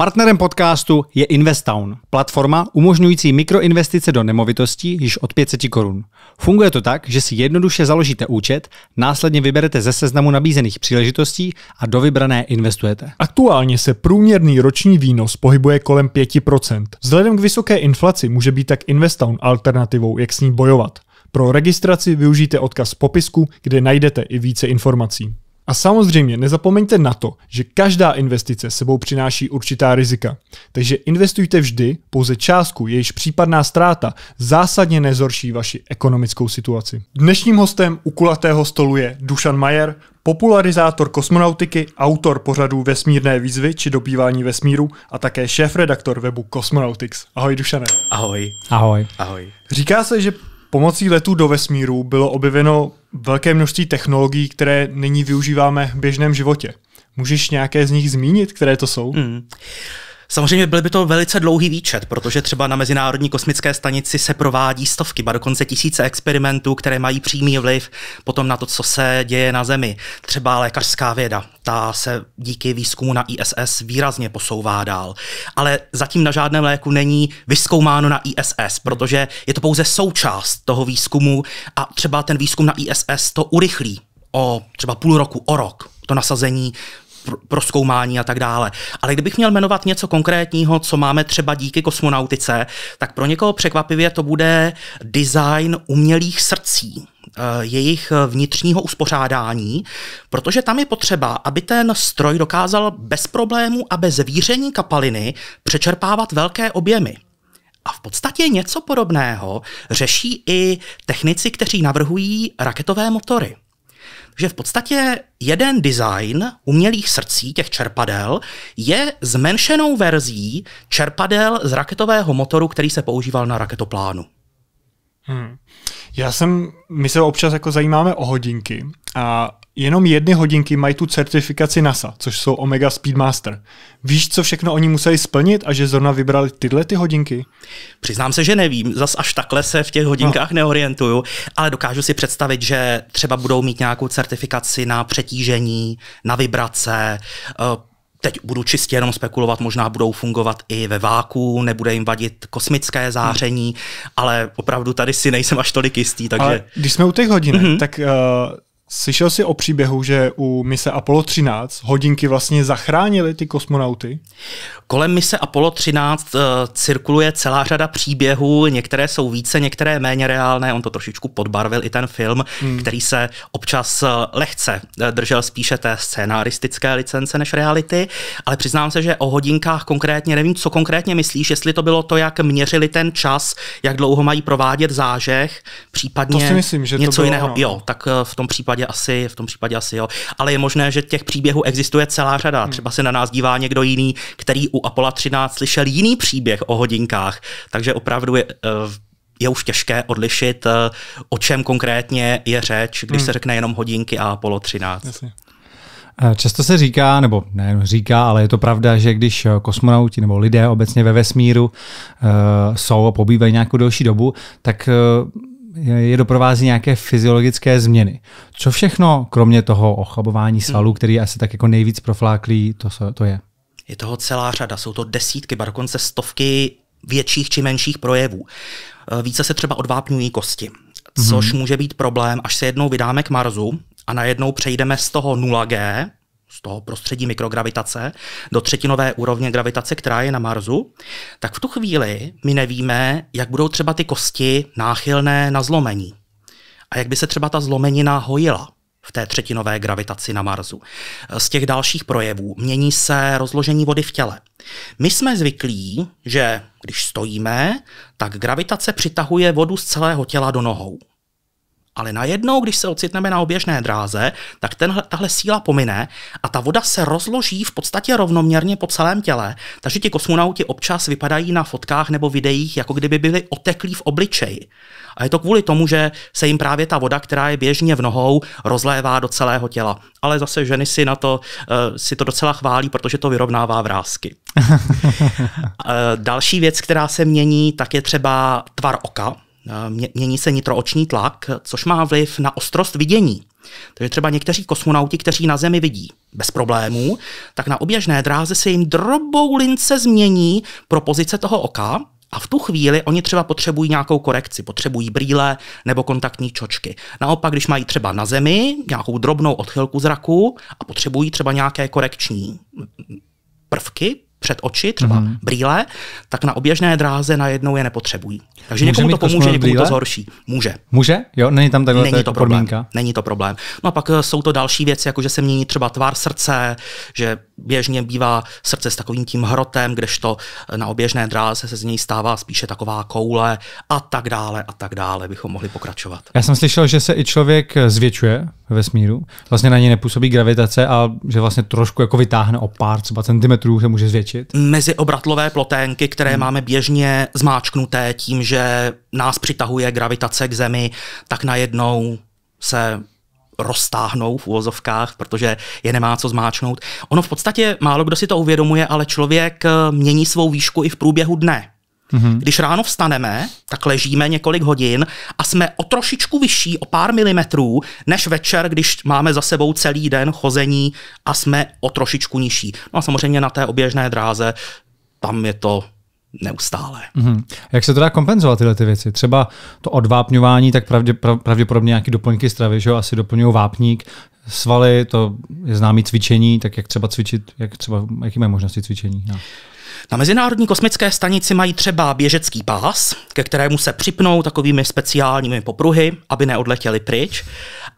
Partnerem podcastu je Investown, platforma umožňující mikroinvestice do nemovitostí již od 500 korun. Funguje to tak, že si jednoduše založíte účet, následně vyberete ze seznamu nabízených příležitostí a do vybrané investujete. Aktuálně se průměrný roční výnos pohybuje kolem 5%. Vzhledem k vysoké inflaci může být tak Investown alternativou, jak s ní bojovat. Pro registraci využijte odkaz v popisku, kde najdete i více informací. A samozřejmě nezapomeňte na to, že každá investice sebou přináší určitá rizika. Takže investujte vždy pouze částku, jejíž případná ztráta zásadně nezhorší vaši ekonomickou situaci. Dnešním hostem u kulatého stolu je Dušan Majer, popularizátor kosmonautiky, autor pořadů Vesmírné výzvy či dobývání vesmíru a také šéf-redaktor webu Cosmonautics. Ahoj Dušane. Ahoj. Ahoj. Ahoj. Říká se, že Pomocí letů do vesmíru bylo objeveno velké množství technologií, které nyní využíváme v běžném životě. Můžeš nějaké z nich zmínit, které to jsou? Mm. Samozřejmě byl by to velice dlouhý výčet, protože třeba na Mezinárodní kosmické stanici se provádí stovky, ba dokonce tisíce experimentů, které mají přímý vliv potom na to, co se děje na Zemi. Třeba lékařská věda, ta se díky výzkumu na ISS výrazně posouvá dál. Ale zatím na žádném léku není vyskoumáno na ISS, protože je to pouze součást toho výzkumu a třeba ten výzkum na ISS to urychlí o třeba půl roku, o rok to nasazení proskoumání a tak dále. Ale kdybych měl jmenovat něco konkrétního, co máme třeba díky kosmonautice, tak pro někoho překvapivě to bude design umělých srdcí eh, jejich vnitřního uspořádání, protože tam je potřeba, aby ten stroj dokázal bez problémů a bez výření kapaliny přečerpávat velké objemy. A v podstatě něco podobného řeší i technici, kteří navrhují raketové motory že v podstatě jeden design umělých srdcí, těch čerpadel, je zmenšenou verzí čerpadel z raketového motoru, který se používal na raketoplánu. Hmm. Já jsem, my se občas jako zajímáme o hodinky a Jenom jedny hodinky mají tu certifikaci NASA, což jsou Omega Speedmaster. Víš, co všechno oni museli splnit a že zrovna vybrali tyhle ty hodinky? Přiznám se, že nevím, zas až takhle se v těch hodinkách no. neorientuju, ale dokážu si představit, že třeba budou mít nějakou certifikaci na přetížení, na vibrace, eh, Teď budu čistě jenom spekulovat, možná budou fungovat i ve váku, nebude jim vadit kosmické hmm. záření, hmm. ale opravdu tady si nejsem až tolik jistý. Takže... Ale když jsme u těch hodin, mm-hmm. tak uh Slyšel jsi o příběhu, že u mise Apollo 13 hodinky vlastně zachránily ty kosmonauty? Kolem mise Apollo 13 uh, eh, cirkuluje celá řada příběhů, některé jsou více, některé méně reálné, on to trošičku podbarvil i ten film, hmm. který se občas eh, lehce eh, držel spíše té scénaristické licence než reality, ale přiznám se, že o hodinkách konkrétně nevím, co konkrétně myslíš, jestli to bylo to, jak měřili ten čas, jak dlouho mají provádět zážeh, případně to si myslím, že něco to bylo, jiného. No. Jo, tak v tom případě případě asi, v tom případě asi jo. Ale je možné, že těch příběhů existuje celá řada. Hmm. Třeba se na nás dívá někdo jiný, který u Apollo 13 slyšel jiný příběh o hodinkách. Takže opravdu je, eh, je už těžké odlišit, eh, o čem konkrétně je řeč, když hmm. se řekne jenom hodinky a Apollo 13. Jasně. Eh, často se říká, nebo ne říká, ale je to pravda, že když kosmonauti nebo lidé obecně ve vesmíru uh, jsou a pobývají nějakou delší dobu, tak uh, je doprovází nějaké fyziologické změny. Co všechno, kromě toho ochabování svalů, hmm. který je asi tak jako nejvíc profláklý, to, to je? Je toho celá řada, jsou to desítky, ba dokonce stovky větších či menších projevů. E, více se třeba odvápňují kosti, což hmm. může být problém, až se jednou vydáme k marzu a najednou přejdeme z toho 0G toho prostředí mikrogravitace do třetinové úrovně gravitace, která je na Marsu, tak v tu chvíli my nevíme, jak budou třeba ty kosti náchylné na zlomení. A jak by se třeba ta zlomenina hojila v té třetinové gravitaci na Marsu. Z těch dalších projevů mění se rozložení vody v těle. My jsme zvyklí, že když stojíme, tak gravitace přitahuje vodu z celého těla do nohou. Ale najednou, když se ocitneme na oběžné dráze, tak tenhle, tahle síla pomine a ta voda se rozloží v podstatě rovnoměrně po celém těle. Takže ti kosmonauti občas vypadají na fotkách nebo videích, jako kdyby byli oteklí v obličeji. A je to kvůli tomu, že se jim právě ta voda, která je běžně v nohou, rozlévá do celého těla. Ale zase ženy si na to, uh, si to docela chválí, protože to vyrovnává vrázky. uh, další věc, která se mění, tak je třeba tvar oka mění se nitrooční tlak, což má vliv na ostrost vidění. Takže třeba někteří kosmonauti, kteří na Zemi vidí bez problémů, tak na oběžné dráze se jim drobou lince změní pro pozice toho oka a v tu chvíli oni třeba potřebují nějakou korekci, potřebují brýle nebo kontaktní čočky. Naopak, když mají třeba na zemi nějakou drobnou odchylku zraku a potřebují třeba nějaké korekční prvky, před oči, třeba mm-hmm. brýle, tak na oběžné dráze najednou je nepotřebují. Takže Může někomu to pomůže, někomu brýle? to zhorší. Může. Může? Jo, není tam takhle není to problém. Není to problém. No a pak eh, jsou to další věci, jako že se mění třeba tvár srdce, že běžně bývá srdce s takovým tím hrotem, kdežto na oběžné dráze se z něj stává spíše taková koule a tak dále a tak dále bychom mohli pokračovat. Já jsem slyšel, že se i člověk zvětšuje ve vesmíru, vlastně na něj nepůsobí gravitace a že vlastně trošku jako vytáhne o pár třeba centimetrů se může zvětšit. Mezi obratlové ploténky, které hmm. máme běžně zmáčknuté tím, že nás přitahuje gravitace k Zemi, tak najednou se roztáhnou v úvozovkách, protože je nemá co zmáčnout. Ono v podstatě málo kdo si to uvědomuje, ale člověk eh, mění svou výšku i v průběhu dne. Mhm. Když ráno vstaneme, tak ležíme několik hodin a jsme o trošičku vyšší, o pár milimetrů, než večer, když máme za sebou celý den chození a jsme o trošičku nižší. No a samozřejmě na té oběžné dráze tam je to neustále. Mm-hmm. Jak se to dá kompenzovat tyhle ty věci? Třeba to odvápňování, tak pravdě, pravděpodobně nějaké doplňky stravy, že jo? asi doplňují vápník, svaly, to je známý cvičení, tak jak třeba cvičit, jak třeba, jaký mají možnosti cvičení? No. Na Mezinárodní kosmické stanici mají třeba běžecký pás, ke kterému se připnou takovými speciálními popruhy, aby neodletěli pryč.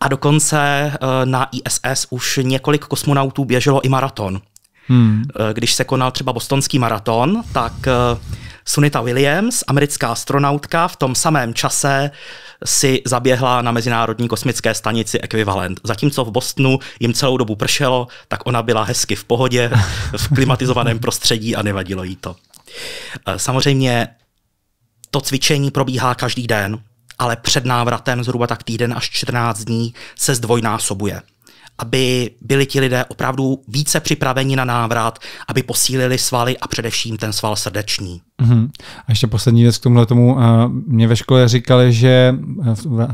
A dokonce eh, na ISS už několik kosmonautů běželo i maraton. Hmm. Eh, když se konal třeba bostonský maraton, tak eh, Sunita Williams, americká astronautka, v tom samém čase si zaběhla na Mezinárodní kosmické stanici ekvivalent. Zatímco v Bostonu jim celou dobu pršelo, tak ona byla hezky v pohodě, v klimatizovaném prostředí a nevadilo jí to. Eh, samozřejmě to cvičení probíhá každý den, ale před návratem zhruba tak týden až 14 dní se zdvojnásobuje aby byli ti lidé opravdu více připraveni na návrat, aby posílili svaly a především ten sval srdeční. Uhum. A ještě poslední věc k tomuhle tomu. Eh, mě ve škole říkali, že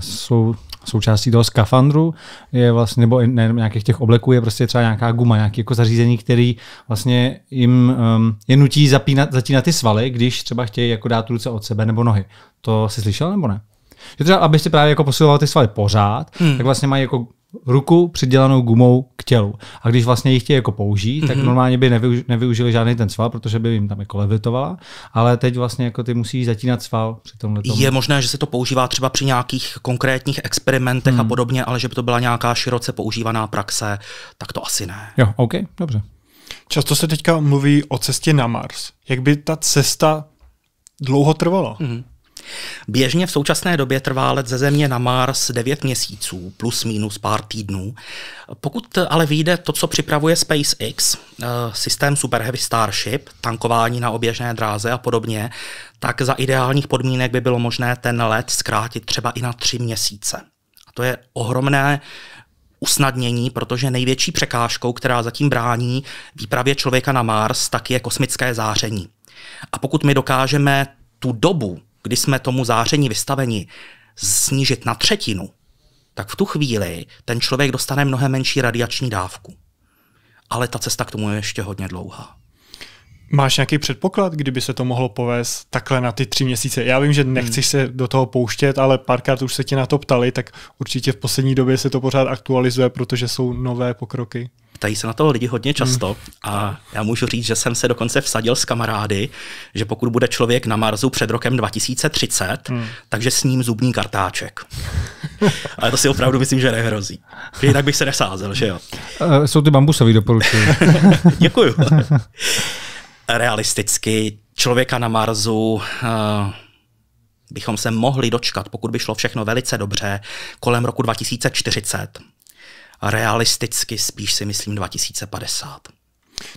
jsou eh, součástí toho skafandru je vlastně, nebo ne, nějakých těch obleků je prostě třeba nějaká guma, nějaké jako zařízení, který vlastně jim um, je nutí zapínat, zatínat ty svaly, když třeba chtějí jako dát ruce od sebe nebo nohy. To jsi slyšel nebo ne? Že třeba, aby si právě jako posiloval ty svaly pořád, hmm. tak vlastně mají jako ruku přidělanou gumou k tělu. A když vlastně ji chtějí jako použít, mm-hmm. tak mhm. normálně by nevyuž, nevyužili žádný ten sval, protože by jim tam jako levitovala, ale teď vlastně jako ty musí zatínat sval při tomhle tomu. Je možné, že se to používá třeba při nějakých konkrétních experimentech hmm. a podobně, ale že by to byla nějaká široce používaná praxe, tak to asi ne. Jo, OK, dobře. Často se teďka mluví o cestě na Mars. Jak by ta cesta dlouho trvala? Mm-hmm. Běžně v současné době trvá let ze Země na Mars 9 měsíců, plus minus pár týdnů. Pokud ale vyjde to, co připravuje SpaceX, eh, systém Super Heavy Starship, tankování na oběžné dráze a podobně, tak za ideálních podmínek by bylo možné ten let zkrátit třeba i na tři měsíce. A to je ohromné usnadnění, protože největší překážkou, která zatím brání výpravě člověka na Mars, tak je kosmické záření. A pokud my dokážeme tu dobu, kdy jsme tomu záření vystaveni, snížit na třetinu, tak v tu chvíli ten člověk dostane mnohem menší radiační dávku. Ale ta cesta k tomu je ještě hodně dlouhá. Máš nějaký předpoklad, kdyby se to mohlo povést takhle na ty tři měsíce? Já vím, že hmm. nechceš se do toho pouštět, ale párkrát už se ti na to ptali, tak určitě v poslední době se to pořád aktualizuje, protože jsou nové pokroky. Ptají se na to lidi hodně často hmm. a já můžu říct, že jsem se dokonce vsadil s kamarády, že pokud bude člověk na Marsu před rokem 2030, hmm. takže s ním zubní kartáček. Ale to si opravdu myslím, že nehrozí. Že jinak bych se nesázel, že jo? Uh, jsou ty bambusový doporučení. Děkuju. Realisticky člověka na Marsu uh, bychom se mohli dočkat, pokud by šlo všechno velice dobře, kolem roku 2040 realisticky spíš si myslím 2050.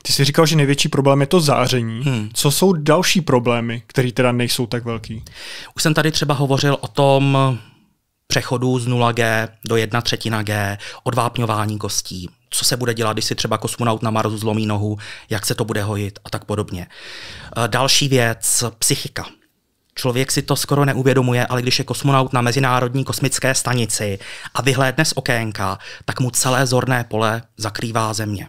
Ty jsi říkal, že největší problém je to záření. Hmm. Co jsou další problémy, které teda nejsou tak velký? Už jsem tady třeba hovořil o tom přechodu z 0G do 1 třetina G, odvápňování kostí, co se bude dělat, když si třeba kosmonaut na Marsu zlomí nohu, jak se to bude hojit a tak podobně. E, další věc, psychika. Člověk si to skoro neuvědomuje, ale když je kosmonaut na Mezinárodní kosmické stanici a vyhlédne z okénka, tak mu celé zorné pole zakrývá země.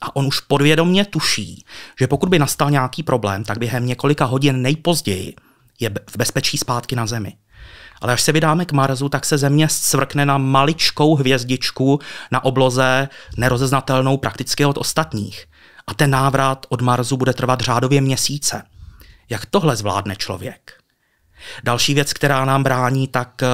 A on už podvědomně tuší, že pokud by nastal nějaký problém, tak během několika hodin nejpozději je v bezpečí zpátky na Zemi. Ale až se vydáme k Marzu, tak se Země svrkne na maličkou hvězdičku na obloze nerozeznatelnou prakticky od ostatních. A ten návrat od Marzu bude trvat řádově měsíce. Jak tohle zvládne člověk? Další věc, která nám brání, tak, eh,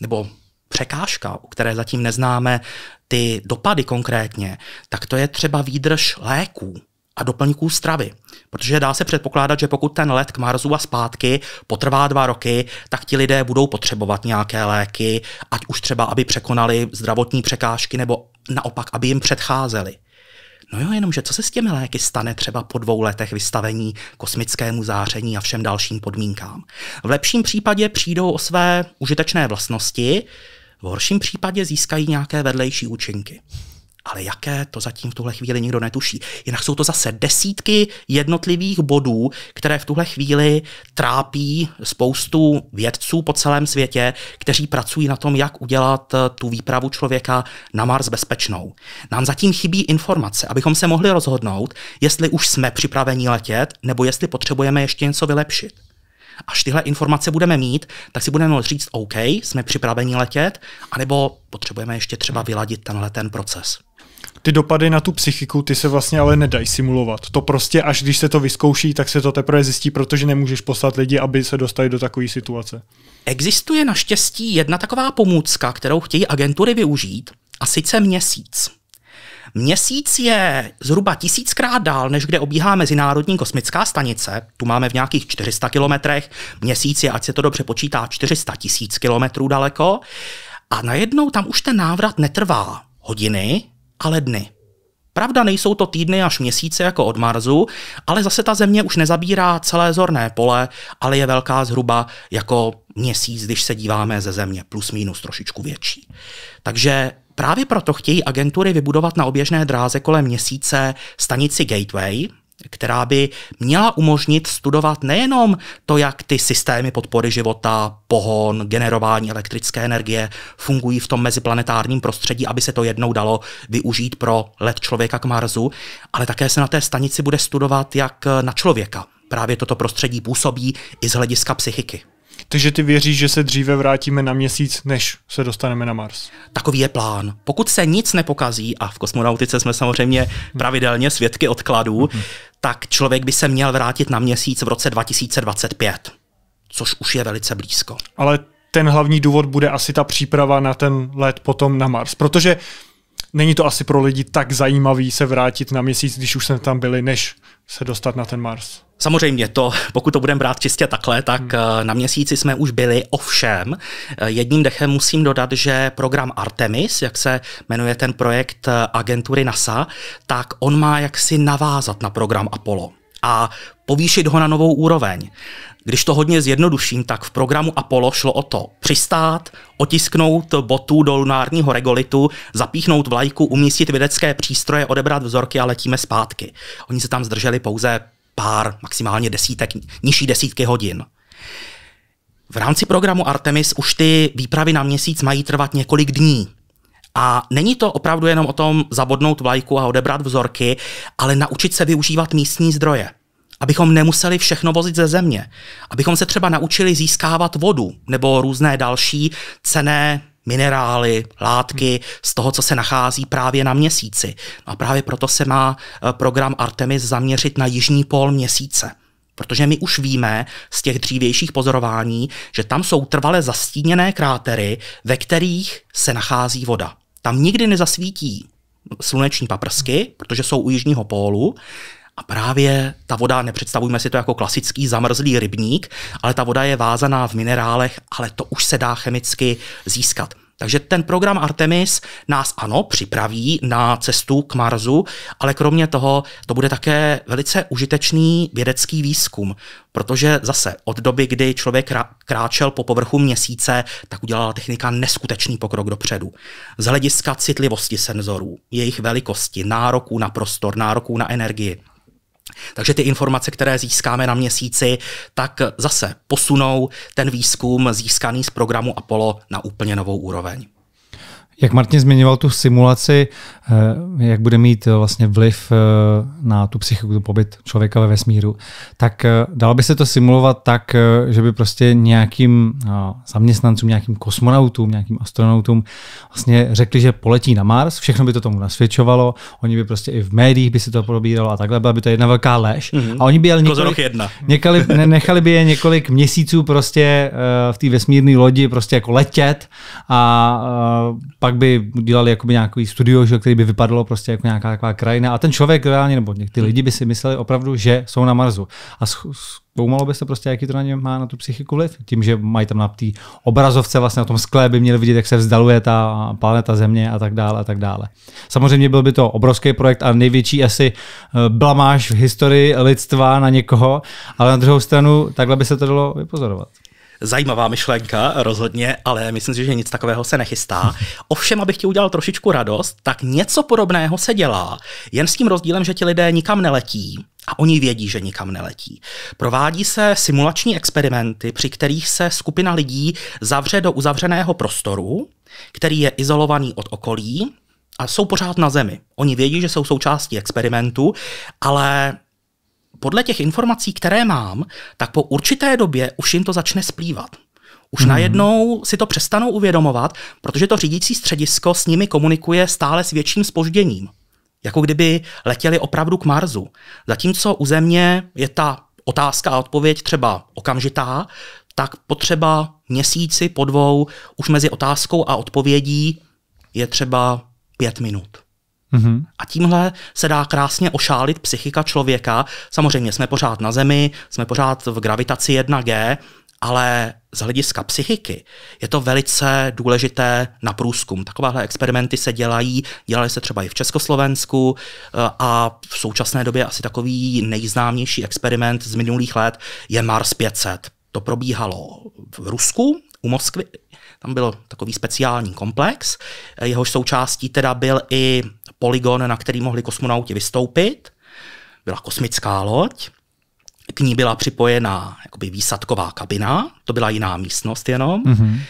nebo překážka, o které zatím neznáme ty dopady konkrétně, tak to je třeba výdrž léků a doplňků stravy. Protože dá se předpokládat, že pokud ten let k Marzu a zpátky potrvá dva roky, tak ti lidé budou potřebovat nějaké léky, ať už třeba, aby překonali zdravotní překážky, nebo naopak, aby jim předcházeli. No jo, jenomže co se s těmi léky stane třeba po dvou letech vystavení kosmickému záření a všem dalším podmínkám? V lepším případě přijdou o své užitečné vlastnosti, v horším případě získají nějaké vedlejší účinky ale jaké, to zatím v tuhle chvíli nikdo netuší. Jinak jsou to zase desítky jednotlivých bodů, které v tuhle chvíli trápí spoustu vědců po celém světě, kteří pracují na tom, jak udělat eh, tu výpravu člověka na Mars bezpečnou. Nám zatím chybí informace, abychom se mohli rozhodnout, jestli už jsme připraveni letět, nebo jestli potřebujeme ještě něco vylepšit. Až tyhle informace budeme mít, tak si budeme říct, OK, jsme připraveni letět, anebo potřebujeme ještě třeba vyladit tenhle ten proces. Ty dopady na tu psychiku, ty se vlastně ale nedají simulovat. To prostě až když se to vyzkouší, tak se to teprve zjistí, protože nemůžeš poslat lidi, aby se dostali do takové situace. Existuje naštěstí jedna taková pomůcka, kterou chtějí agentury využít, a sice měsíc. Měsíc je zhruba tisíckrát dál, než kde obíhá Mezinárodní kosmická stanice. Tu máme v nějakých 400 kilometrech. Měsíc je, ať se to dobře počítá, 400 tisíc kilometrů daleko. A najednou tam už ten návrat netrvá hodiny, ale dny. Pravda, nejsou to týdny až měsíce jako od Marzu, ale zase ta Země už nezabírá celé zorné pole, ale je velká zhruba jako měsíc, když se díváme ze Země, plus minus trošičku větší. Takže právě proto chtějí agentury vybudovat na oběžné dráze kolem měsíce stanici Gateway, která by měla umožnit studovat nejenom to, jak ty systémy podpory života, pohon, generování elektrické energie fungují v tom meziplanetárním prostředí, aby se to jednou dalo využít pro let člověka k Marsu, ale také se na té stanici bude studovat, jak na člověka právě toto prostředí působí i z hlediska psychiky. Takže ty věříš, že se dříve vrátíme na měsíc, než se dostaneme na Mars? Takový je plán. Pokud se nic nepokazí, a v kosmonautice jsme samozřejmě mhm. pravidelně svědky odkladů, hmm. tak člověk by se měl vrátit na měsíc v roce 2025, což už je velice blízko. Ale ten hlavní důvod bude asi ta příprava na ten let potom na Mars, protože není to asi pro lidi tak zajímavý se vrátit na měsíc, když už jsme tam byli, než se dostat na ten Mars. Samozřejmě to, pokud to budeme brát čistě takhle, tak hmm. Eh, na měsíci jsme už byli, ovšem, eh, jedním dechem musím dodat, že program Artemis, jak se jmenuje ten projekt eh, agentury NASA, tak on má jaksi navázat na program Apollo a povýšit ho na novou úroveň. Když to hodně zjednoduším, tak v programu Apollo šlo o to přistát, otisknout botu do lunárního regolitu, zapíchnout vlajku, umístit vědecké přístroje, odebrat vzorky a letíme zpátky. Oni se tam zdrželi pouze pár, maximálně desítek, nižší desítky hodin. V rámci programu Artemis už ty výpravy na měsíc mají trvat několik dní. A není to opravdu jenom o tom zabodnout vlajku a odebrat vzorky, ale naučit se využívat místní zdroje abychom nemuseli všechno vozit ze země, abychom se třeba naučili získávat vodu nebo různé další cené minerály, látky z toho, co se nachází právě na měsíci. A právě proto se má eh, program Artemis zaměřit na jižní pol měsíce. Protože my už víme z těch dřívějších pozorování, že tam jsou trvale zastíněné krátery, ve kterých se nachází voda. Tam nikdy nezasvítí sluneční paprsky, protože jsou u jižního pólu, a právě ta voda, nepředstavujme si to jako klasický zamrzlý rybník, ale ta voda je vázaná v minerálech, ale to už se dá chemicky získat. Takže ten program Artemis nás ano připraví na cestu k Marsu, ale kromě toho to bude také velice užitečný vědecký výzkum, protože zase od doby, kdy člověk kráčel po povrchu měsíce, tak udělala technika neskutečný pokrok dopředu. Z hlediska citlivosti senzorů, jejich velikosti, nároků na prostor, nároků na energii, takže ty informace, které získáme na měsíci, tak zase posunou ten výzkum získaný z programu Apollo na úplně novou úroveň. Jak Martin zmiňoval tu simulaci, eh, jak bude mít eh, vlastně vliv eh, na tu psychiku, pobyt člověka ve vesmíru, tak dal by se to simulovat tak, že by prostě nějakým zaměstnancům, nějakým kosmonautům, nějakým astronautům vlastně řekli, že poletí na Mars, všechno by to tomu nasvědčovalo, oni by prostě i v médiích by se to probíralo a takhle, byla by to jedna velká lež. Mm-hmm. A oni by jeli několik, jedna. Někali, nechali by je několik měsíců prostě v té vesmírné lodi prostě jako letět a pak by udělali jakoby nějaký studio, že, který by vypadalo prostě jako nějaká taková krajina a ten člověk reálně, nebo ty lidi by si mysleli opravdu, že jsou na Marsu. A zkoumalo by se prostě, jaký to na ně má na tu psychiku vliv. Tím, že mají tam na té obrazovce vlastně na tom skle by měli vidět, jak se vzdaluje ta planeta Země a tak dále a tak dále. Samozřejmě byl by to obrovský projekt a největší asi eh, blamáž v historii lidstva na někoho, ale na druhou stranu takhle by se to dalo vypozorovat zajímavá myšlenka, rozhodně, ale myslím si, že nic takového se nechystá. Ovšem, abych ti udělal trošičku radost, tak něco podobného se dělá, jen s tím rozdílem, že ti lidé nikam neletí, a oni vědí, že nikam neletí. Provádí se simulační experimenty, při kterých se skupina lidí zavře do uzavřeného prostoru, který je izolovaný od okolí a jsou pořád na zemi. Oni vědí, že jsou součástí experimentu, ale podle těch informací, které mám, tak po určité době už jim to začne splývat. Už hmm. najednou si to přestanou uvědomovat, protože to řídící středisko s nimi komunikuje stále s větším spožděním. Jako kdyby letěli opravdu k Marsu. Zatímco u Země je ta otázka a odpověď třeba okamžitá, tak potřeba měsíci po dvou už mezi otázkou a odpovědí je třeba pět minut. Mm-hmm. A tímhle se dá krásně ošálit psychika člověka. Samozřejmě jsme pořád na Zemi, jsme pořád v gravitaci 1G, ale z hlediska psychiky je to velice důležité na průzkum. Takovéhle experimenty se dělají, dělaly se třeba i v Československu eh, a v současné době asi takový nejznámější experiment z minulých let je Mars 500. To probíhalo v Rusku, u Moskvy, tam byl takový speciální komplex, jehož součástí teda byl i poligon, na který mohli kosmonauti vystoupit. Byla kosmická loď, k ní byla připojená jakoby výsadková kabina, to byla jiná místnost jenom. Mm-hmm.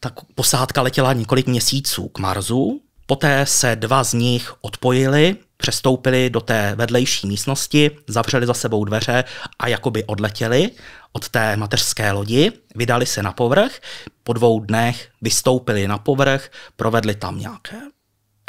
Tak posádka letěla několik měsíců k Marsu, poté se dva z nich odpojili, přestoupili do té vedlejší místnosti, zavřeli za sebou dveře a jakoby odletěli od té mateřské lodi, vydali se na povrch, po dvou dnech vystoupili na povrch, provedli tam nějaké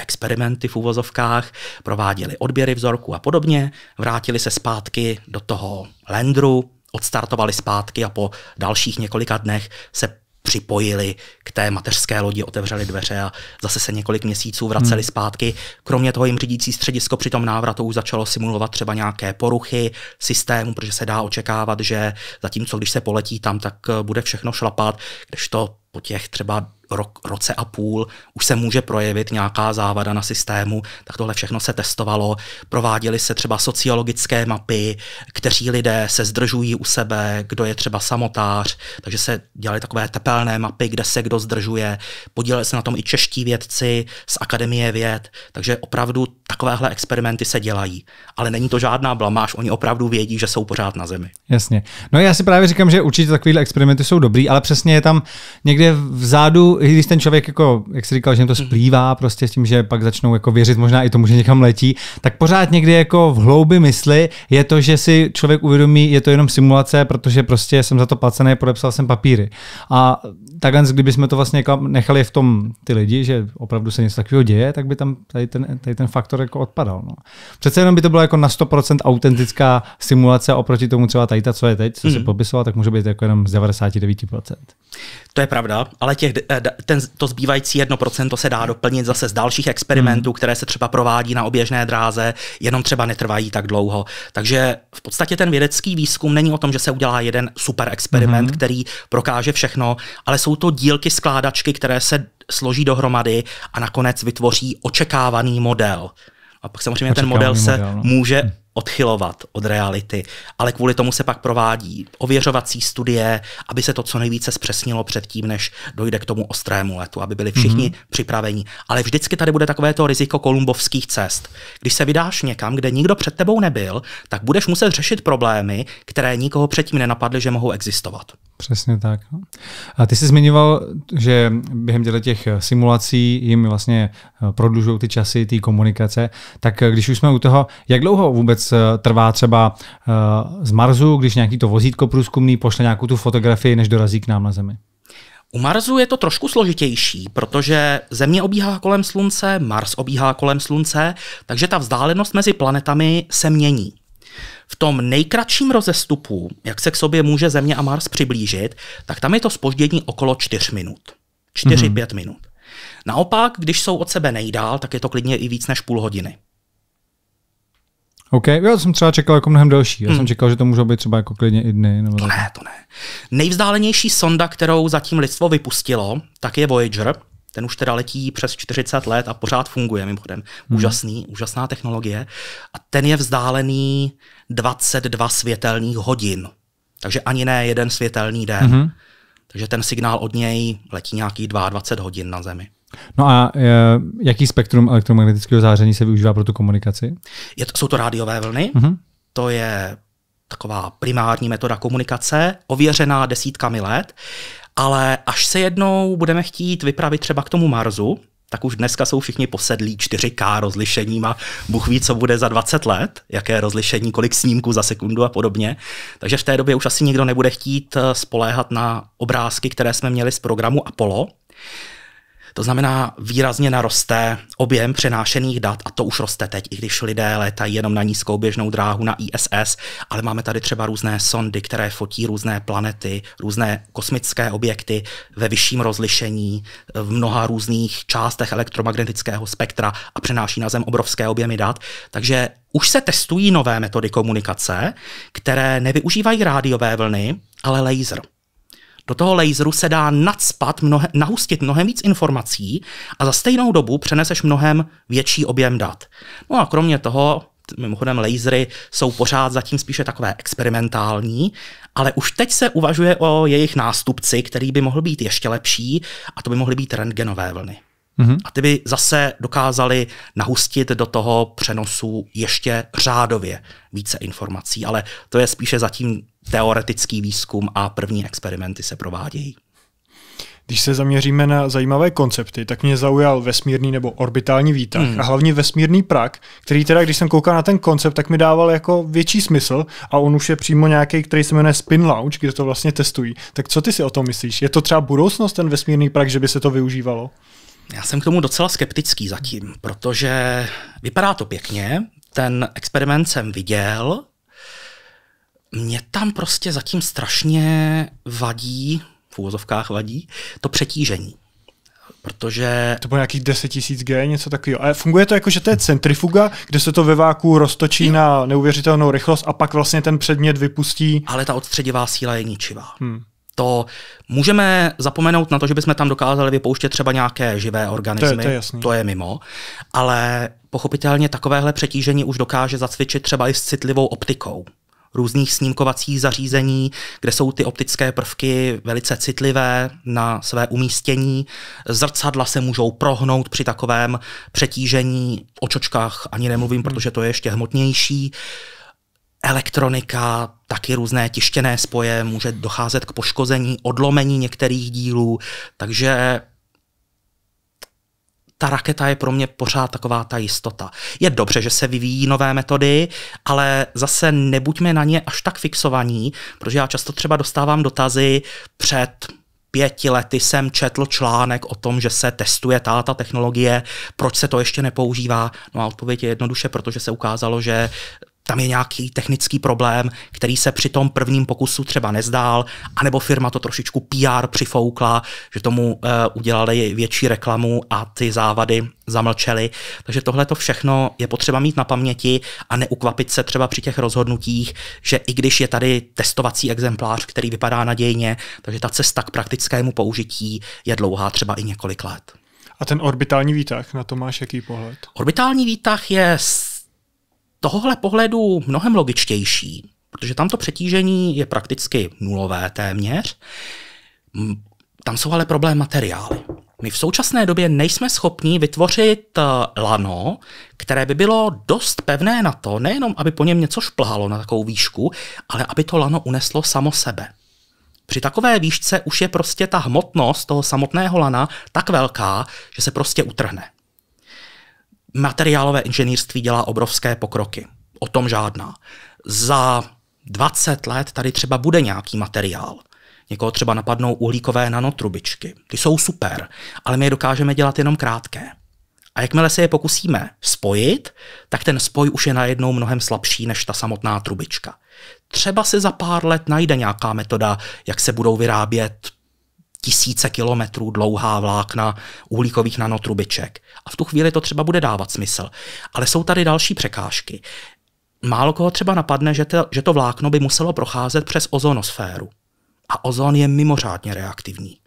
experimenty v úvozovkách, prováděli odběry vzorku a podobně, vrátili se zpátky do toho Landru, odstartovali zpátky a po dalších několika dnech se připojili k té mateřské lodi, otevřeli dveře a zase se několik měsíců vraceli hmm. zpátky. Kromě toho jim řídící středisko při tom návratu už začalo simulovat třeba nějaké poruchy systému, protože se dá očekávat, že zatímco když se poletí tam, tak eh, bude všechno šlapat, když to po těch třeba rok, roce a půl už se může projevit nějaká závada na systému, tak tohle všechno se testovalo. Prováděly se třeba sociologické mapy, kteří lidé se zdržují u sebe, kdo je třeba samotář, takže se dělaly takové tepelné mapy, kde se kdo zdržuje. Podíleli se na tom i čeští vědci z Akademie věd, takže opravdu takovéhle experimenty se dělají. Ale není to žádná blamáž, oni opravdu vědí, že jsou pořád na zemi. Jasně. No já si právě říkám, že určitě takovéhle experimenty jsou dobrý, ale přesně je tam někde vzadu i když ten člověk, jako, jak jsi říkal, že jim to mhm. splývá prostě s tím, že pak začnou jako věřit možná i tomu, že někam letí, tak pořád někdy jako v hloubi mysli je to, že si člověk uvědomí, je to jenom simulace, protože prostě jsem za to placený, podepsal jsem papíry. A takhle, kdybychom to vlastně nechali v tom ty lidi, že opravdu se něco takového děje, tak by tam tady ten, tady ten faktor jako odpadal. No. Přece jenom by to bylo jako na 100% autentická simulace oproti tomu třeba tady ta, co je teď, co mm. se mhm. popisovala, tak může být jako jenom z 99%. To je pravda, ale těch ten, to zbývající 1% se dá hmm. doplnit zase z dalších experimentů, hmm. které se třeba provádí na oběžné dráze, jenom třeba netrvají tak dlouho. Takže v podstatě ten vědecký výzkum není o tom, že se udělá jeden super experiment, hmm. který prokáže všechno, ale jsou to dílky skládačky, které se složí dohromady a nakonec vytvoří očekávaný model. A pak samozřejmě očekávaný ten model, model se no. může hmm odchylovat od reality, ale kvůli tomu se pak provádí ověřovací studie, aby se to co nejvíce zpřesnilo předtím, než dojde k tomu ostrému letu, aby byli všichni mm-hmm. připraveni. Ale vždycky tady bude takové to riziko kolumbovských cest. Když se vydáš někam, kde nikdo před tebou nebyl, tak budeš muset řešit problémy, které nikoho předtím nenapadly, že mohou existovat. Přesně tak. A ty jsi zmiňoval, že během těch simulací jim vlastně eh, prodlužují ty časy, ty komunikace. Tak eh, když už jsme u toho, jak dlouho vůbec vůbec eh, trvá třeba eh, z Marsu, když nějaký to vozítko průzkumný pošle nějakou tu fotografii, než dorazí k nám na Zemi? U Marsu je to trošku složitější, protože Země obíhá kolem Slunce, Mars obíhá kolem Slunce, takže ta vzdálenost mezi planetami se mění. V tom nejkratším rozestupu, jak se k sobě může Země a Mars přiblížit, tak tam je to spoždění okolo 4 minut. 4-5 mm-hmm. minut. Naopak, když jsou od sebe nejdál, tak je to klidně i víc než půl hodiny. OK, já jsem třeba čekal jako mnohem delší. Já hmm. jsem čekal, že to můžou být třeba jako klidně i dny. Nebo to tak. ne, to ne. Nejvzdálenější sonda, kterou zatím lidstvo vypustilo, tak je Voyager. Ten už teda letí přes 40 let a pořád funguje, mimochodem. Hmm. Úžasný, úžasná technologie. A ten je vzdálený 22 světelných hodin. Takže ani ne jeden světelný den. Hmm. Takže ten signál od něj letí nějaký 22 hodin na Zemi. No a e, jaký spektrum elektromagnetického záření se využívá pro tu komunikaci? Je to, jsou to rádiové vlny, uh-huh. to je taková primární metoda komunikace, ověřená desítkami let, ale až se jednou budeme chtít vypravit třeba k tomu Marsu, tak už dneska jsou všichni posedlí 4K rozlišením a Bůh ví, co bude za 20 let, jaké rozlišení, kolik snímků za sekundu a podobně. Takže v té době už asi nikdo nebude chtít eh, spoléhat na obrázky, které jsme měli z programu Apollo. To znamená, výrazně naroste objem přenášených dat a to už roste teď, i když lidé létají jenom na nízkou běžnou dráhu na ISS, ale máme tady třeba různé sondy, které fotí různé planety, různé kosmické objekty ve vyšším rozlišení, v mnoha různých částech elektromagnetického spektra a přenáší na Zem obrovské objemy dat. Takže už se testují nové metody komunikace, které nevyužívají rádiové vlny, ale laser. Do toho laseru se dá nadspat, mnohem nahustit mnohem víc informací a za stejnou dobu přeneseš mnohem větší objem dat. No a kromě toho, mimochodem lasery jsou pořád zatím spíše takové experimentální, ale už teď se uvažuje o jejich nástupci, který by mohl být ještě lepší a to by mohly být rentgenové vlny. Mm-hmm. A ty by zase dokázali nahustit do toho přenosu ještě řádově více informací, ale to je spíše zatím teoretický výzkum a první experimenty se provádějí. Když se zaměříme na zajímavé koncepty, tak mě zaujal vesmírný nebo orbitální výtah hmm. a hlavně vesmírný prak, který teda, když jsem koukal na ten koncept, tak mi dával jako větší smysl a on už je přímo nějaký, který se jmenuje Spin Lounge, kde to vlastně testují. Tak co ty si o tom myslíš? Je to třeba budoucnost ten vesmírný prak, že by se to využívalo? Já jsem k tomu docela skeptický zatím, protože vypadá to pěkně, ten experiment jsem viděl, mě tam prostě zatím strašně vadí, v úvozovkách vadí, to přetížení. Protože... To bylo nějakých 10 000 G, něco takového. Ale funguje to jako, že to je centrifuga, kde se to ve váku roztočí jo. na neuvěřitelnou rychlost a pak vlastně ten předmět vypustí. Ale ta odstředivá síla je ničivá. Hmm to můžeme zapomenout na to, že bychom tam dokázali vypouštět třeba nějaké živé organismy. To je, to je, To je mimo. Ale pochopitelně takovéhle přetížení už dokáže zacvičit třeba i s citlivou optikou různých snímkovacích zařízení, kde jsou ty optické prvky velice citlivé na své umístění. Zrcadla se můžou prohnout při takovém přetížení. O čočkách ani nemluvím, hmm. protože to je ještě hmotnější elektronika, taky různé tištěné spoje, může docházet k poškození, odlomení některých dílů, takže ta raketa je pro mě pořád taková ta jistota. Je dobře, že se vyvíjí nové metody, ale zase nebuďme na ně až tak fixovaní, protože já často třeba dostávám dotazy před pěti lety jsem četl článek o tom, že se testuje ta technologie, proč se to ještě nepoužívá. No a odpověď je jednoduše, protože se ukázalo, že tam je nějaký technický problém, který se při tom prvním pokusu třeba nezdál, anebo firma to trošičku PR přifoukla, že tomu uh, udělali větší reklamu a ty závady zamlčeli. Takže tohle to všechno je potřeba mít na paměti a neukvapit se třeba při těch rozhodnutích, že i když je tady testovací exemplář, který vypadá nadějně, takže ta cesta k praktickému použití je dlouhá třeba i několik let. A ten orbitální výtah, na to máš jaký pohled? Orbitální výtah je tohohle pohledu mnohem logičtější, protože tam to přetížení je prakticky nulové téměř. Tam jsou ale problém materiály. My v současné době nejsme schopni vytvořit eh, lano, které by bylo dost pevné na to, nejenom aby po něm něco šplhalo na takovou výšku, ale aby to lano uneslo samo sebe. Při takové výšce už je prostě ta hmotnost toho samotného lana tak velká, že se prostě utrhne materiálové inženýrství dělá obrovské pokroky. O tom žádná. Za 20 let tady třeba bude nějaký materiál. Někoho třeba napadnou uhlíkové nanotrubičky. Ty jsou super, ale my je dokážeme dělat jenom krátké. A jakmile se je pokusíme spojit, tak ten spoj už je najednou mnohem slabší než ta samotná trubička. Třeba se za pár let najde nějaká metoda, jak se budou vyrábět tisíce kilometrů dlouhá vlákna uhlíkových nanotrubiček. A v tu chvíli to třeba bude dávat smysl. Ale jsou tady další překážky. Málo koho třeba napadne, že to, že to vlákno by muselo procházet přes ozonosféru. A ozon je mimořádně reaktivní.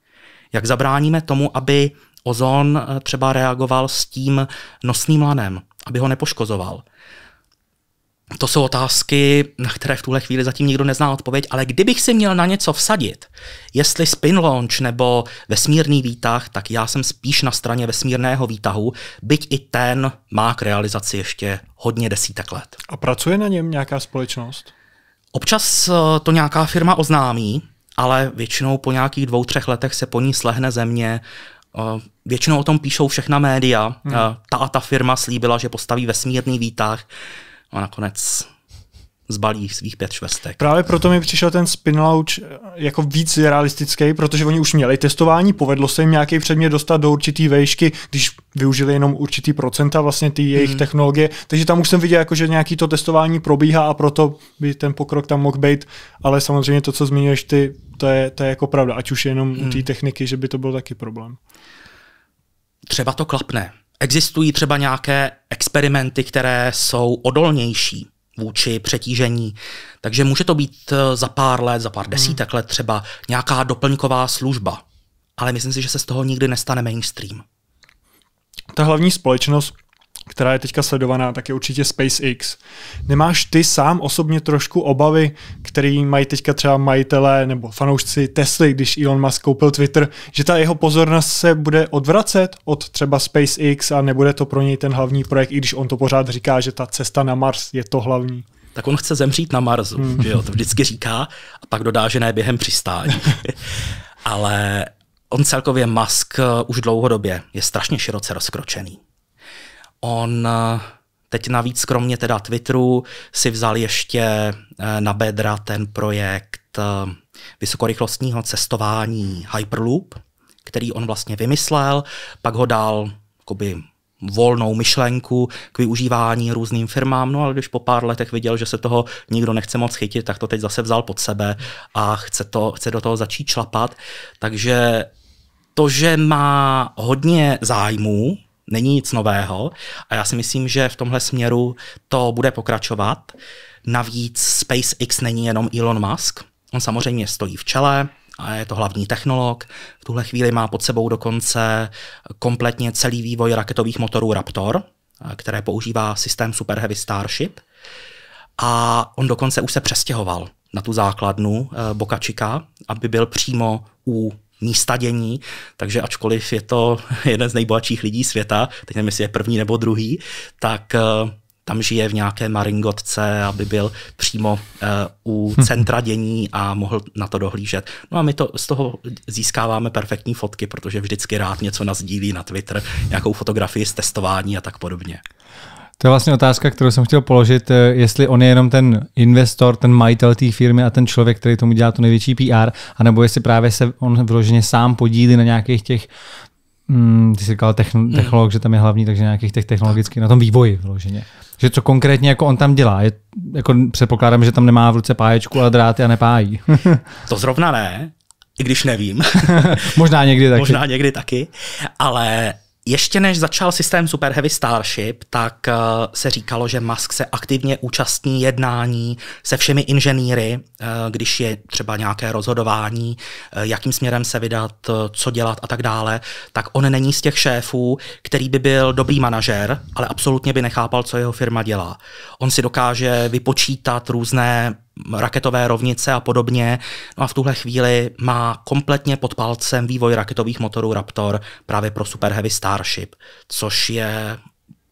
Jak zabráníme tomu, aby ozon eh, třeba reagoval s tím nosným lanem, aby ho nepoškozoval? to jsou otázky, na které v tuhle chvíli zatím nikdo nezná odpověď, ale kdybych si měl na něco vsadit, jestli spin launch nebo vesmírný výtah, tak já jsem spíš na straně vesmírného výtahu, byť i ten má k realizaci ještě hodně desítek let. A pracuje na něm nějaká společnost? Občas eh, to nějaká firma oznámí, ale většinou po nějakých dvou, třech letech se po ní slehne země, eh, Většinou o tom píšou všechna média. Hmm. Eh, ta a ta firma slíbila, že postaví vesmírný výtah a nakonec zbalí svých pět švestek. Právě proto mi přišel ten spin launch eh, jako víc realistický, protože oni už měli testování, povedlo se jim nějaký předmět dostat do určitý vejšky, když využili jenom určitý procenta vlastně ty jejich hmm. technologie, takže tam už jsem viděl, jako, že nějaký to testování probíhá a proto by ten pokrok tam mohl být, ale samozřejmě to, co zmiňuješ ty, to je, to je jako pravda, ať už jenom hmm. u té hmm. techniky, že by to byl taky problém. Třeba to klapne. Existují třeba nějaké experimenty, které jsou odolnější vůči přetížení. Takže může to být eh, za pár let, za pár hmm. desítek hmm. let třeba nějaká doplňková služba. Ale myslím si, že se z toho nikdy nestane mainstream. Ta hlavní společnost která je teďka sledovaná, tak je určitě SpaceX. Nemáš ty sám osobně trošku obavy, který mají teďka třeba majitelé nebo fanoušci Tesly, když Elon Musk koupil Twitter, že ta jeho pozornost se bude odvracet od třeba SpaceX a nebude to pro něj ten hlavní projekt, i když on to pořád říká, že ta cesta na Mars je to hlavní tak on chce zemřít na Marsu, hmm. že jo, to vždycky říká a pak dodá, že ne během přistání. Ale on celkově Musk eh, už dlouhodobě je strašně široce rozkročený on eh, teď navíc kromě teda Twitteru si vzal ještě eh, na bedra ten projekt eh, vysokorychlostního cestování Hyperloop, který on vlastně vymyslel, pak ho dal jakoby, volnou myšlenku k využívání různým firmám, no ale když po pár letech viděl, že se toho nikdo nechce moc chytit, tak to teď zase vzal pod sebe a chce, to, chce do toho začít šlapat. Takže to, že má hodně zájmů není nic nového a já si myslím, že v tomhle směru to bude pokračovat. Navíc SpaceX není jenom Elon Musk, on samozřejmě stojí v čele, a je to hlavní technolog. V tuhle chvíli má pod sebou dokonce kompletně celý vývoj raketových motorů Raptor, které používá systém Super Heavy Starship. A on dokonce už se přestěhoval na tu základnu eh, Bokačika, aby byl přímo u místa dění, takže ačkoliv je to jeden z nejbohatších lidí světa, teď nevím, jestli je první nebo druhý, tak eh, tam žije v nějaké maringotce, aby byl přímo uh, u hm, hm. centra dění a mohl na to dohlížet. No a my to z toho získáváme perfektní fotky, protože vždycky rád něco nazdílí na Twitter, nějakou fotografii z testování a tak podobně. To je vlastně otázka, kterou jsem chtěl položit, eh, jestli on je jenom ten investor, ten majitel té firmy a ten člověk, který tomu dělá to největší PR, anebo jestli právě se on vyloženě sám podílí na nějakých těch Mm, ty jsi říkal techn- mm. technolog, mm. že tam je hlavní, takže nějakých těch technologických, na tom vývoji vloženě. Že co konkrétně jako on tam dělá? Je, jako předpokládám, že tam nemá v ruce páječku a dráty a nepájí. to zrovna ne, i když nevím. Možná někdy taky. Možná někdy taky, ale ještě než začal systém Super Heavy Starship, tak eh, se říkalo, že Musk se aktivně účastní jednání se všemi inženýry, eh, když je třeba nějaké rozhodování, eh, jakým směrem se vydat, co dělat a tak dále. Tak on není z těch šéfů, který by byl dobrý manažer, ale absolutně by nechápal, co jeho firma dělá. On si dokáže vypočítat různé raketové rovnice a podobně. No a v tuhle chvíli má kompletně pod palcem vývoj raketových motorů Raptor právě pro Super Heavy Starship, což je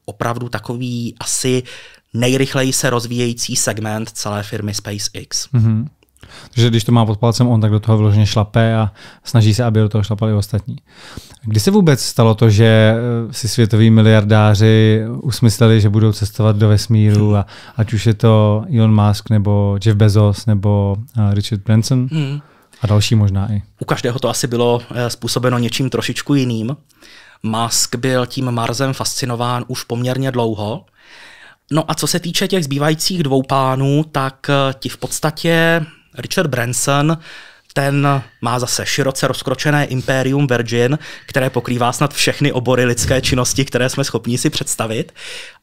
opravdu takový asi nejrychleji se rozvíjející segment celé firmy SpaceX. Mm-hmm že když to má pod palcem on, tak do toho vložně šlape a snaží se, aby do toho šlapali ostatní. Kdy se vůbec stalo to, že eh, si světoví miliardáři usmysleli, že budou cestovat do vesmíru, a ať už je to Elon Musk nebo Jeff Bezos nebo eh, Richard Branson? Mm. A další možná i. U každého to asi bylo eh, způsobeno něčím trošičku jiným. Musk byl tím Marsem fascinován už poměrně dlouho. No a co se týče těch zbývajících dvou pánů, tak ti v podstatě Richard Branson, ten má zase široce rozkročené impérium Virgin, které pokrývá snad všechny obory lidské činnosti, které jsme schopni si představit.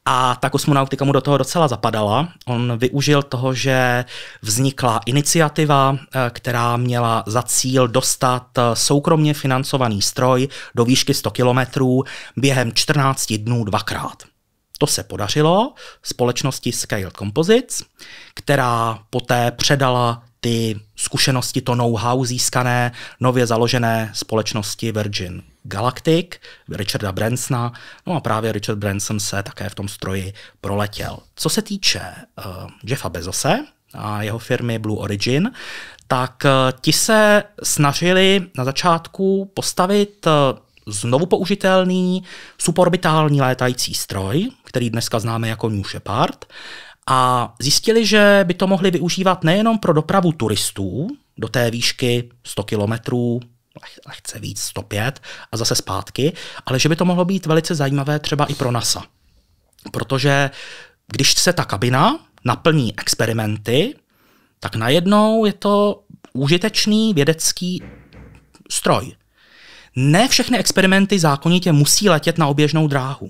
A ta kosmonautika mu do toho docela zapadala. On využil toho, že vznikla iniciativa, eh, která měla za cíl dostat eh, soukromně financovaný stroj do výšky 100 kilometrů během 14 dnů dvakrát. To se podařilo společnosti Scale Composites, která poté předala ty zkušenosti, to know-how získané nově založené společnosti Virgin Galactic, Richarda Bransona, no a právě Richard Branson se také v tom stroji proletěl. Co se týče uh, Jeffa Bezose a jeho firmy Blue Origin, tak uh, ti se snažili na začátku postavit uh, znovu použitelný suborbitální létající stroj, který dneska známe jako New Shepard, a zjistili, že by to mohli využívat nejenom pro dopravu turistů do té výšky 100 kilometrů, lehce víc 105 a zase zpátky, ale že by to mohlo být velice zajímavé třeba i pro NASA. Protože když se ta kabina naplní experimenty, tak najednou je to užitečný vědecký stroj. Ne všechny experimenty zákonitě musí letět na oběžnou dráhu.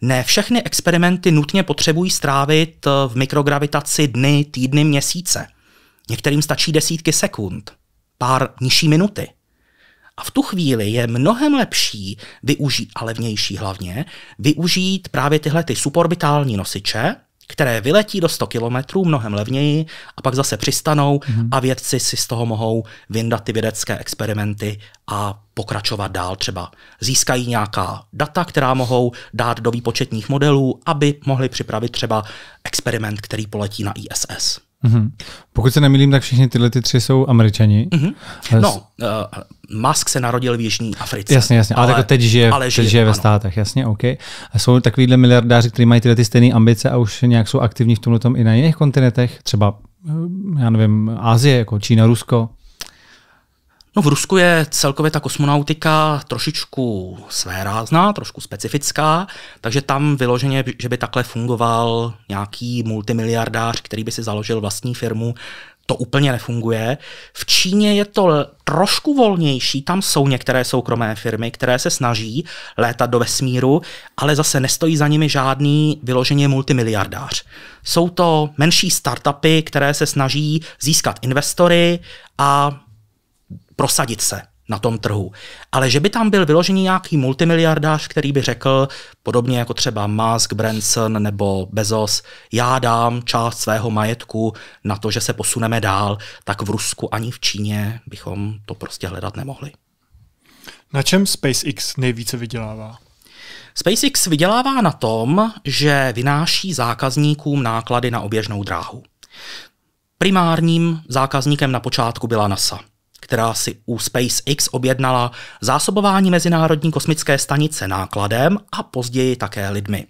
Ne všechny experimenty nutně potřebují strávit eh, v mikrogravitaci dny, týdny, měsíce. Některým stačí desítky sekund, pár nižší minuty. A v tu chvíli je mnohem lepší využít, a levnější hlavně, využít právě tyhle ty suborbitální nosiče, které vyletí do 100 kilometrů mnohem levněji a pak zase přistanou mm-hmm. a vědci si z toho mohou vyndat ty vědecké experimenty a pokračovat dál. Třeba získají nějaká data, která mohou dát do výpočetních modelů, aby mohli připravit třeba experiment, který poletí na ISS. Mm-hmm. Pokud se nemýlím, tak všichni tyhle ty tři jsou američani. Mm-hmm. No, uh, Musk se narodil v Jižní Africe. Jasně, jasně, ale, ale jako teď žije, ale žije, teď žije ve státech, jasně, OK. A jsou takovýhle miliardáři, kteří mají tyhle ty stejné ambice a už nějak jsou aktivní v tomhle i na jiných kontinentech, třeba eh, já nevím, Asie, jako Čína, Rusko. No v Rusku je celkově ta kosmonautika trošičku svérázná, trošku specifická, takže tam vyloženě, že by takhle fungoval nějaký multimiliardář, který by si založil vlastní firmu, to úplně nefunguje. V Číně je to trošku volnější, tam jsou některé soukromé firmy, které se snaží létat do vesmíru, ale zase nestojí za nimi žádný vyloženě multimiliardář. Jsou to menší startupy, které se snaží získat investory a prosadit se na tom trhu. Ale že by tam byl vyložený nějaký multimiliardář, který by řekl, podobně jako třeba Musk, Branson nebo Bezos, já dám část svého majetku na to, že se posuneme dál, tak v Rusku ani v Číně bychom to prostě hledat nemohli. Na čem SpaceX nejvíce vydělává? SpaceX vydělává na tom, že vynáší zákazníkům náklady na oběžnou dráhu. Primárním zákazníkem na počátku byla NASA – která si u SpaceX objednala zásobování Mezinárodní kosmické stanice nákladem a později také lidmi.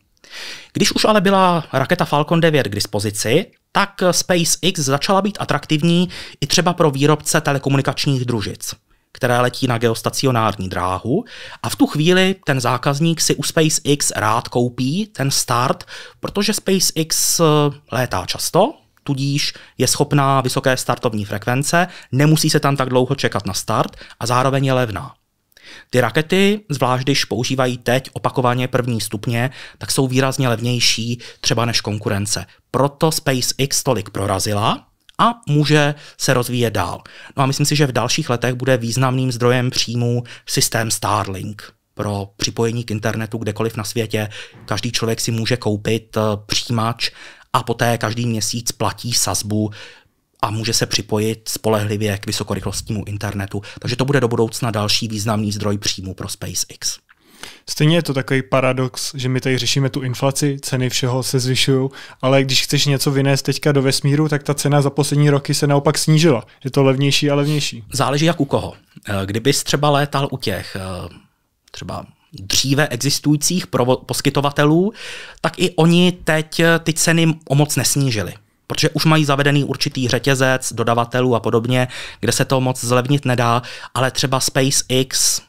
Když už ale byla raketa Falcon 9 k dispozici, tak SpaceX začala být atraktivní i třeba pro výrobce telekomunikačních družic které letí na geostacionární dráhu a v tu chvíli ten zákazník si u SpaceX rád koupí ten start, protože SpaceX létá často, tudíž je schopná vysoké startovní frekvence, nemusí se tam tak dlouho čekat na start a zároveň je levná. Ty rakety, zvlášť když používají teď opakovaně první stupně, tak jsou výrazně levnější třeba než konkurence. Proto SpaceX tolik prorazila a může se rozvíjet dál. No a myslím si, že v dalších letech bude významným zdrojem příjmů systém Starlink pro připojení k internetu kdekoliv na světě. Každý člověk si může koupit eh, přijímač a poté každý měsíc platí sazbu a může se připojit spolehlivě k vysokorychlostnímu internetu. Takže to bude do budoucna další významný zdroj příjmu pro SpaceX. Stejně je to takový paradox, že my tady řešíme tu inflaci, ceny všeho se zvyšují, ale když chceš něco vynést teďka do vesmíru, tak ta cena za poslední roky se naopak snížila. Je to levnější a levnější. Záleží jak u koho. Eh, kdybys třeba létal u těch eh, třeba dříve existujících poskytovatelů, tak i oni teď eh, ty ceny o moc nesnížili protože už mají zavedený určitý řetězec dodavatelů a podobně, kde se to moc zlevnit nedá, ale třeba SpaceX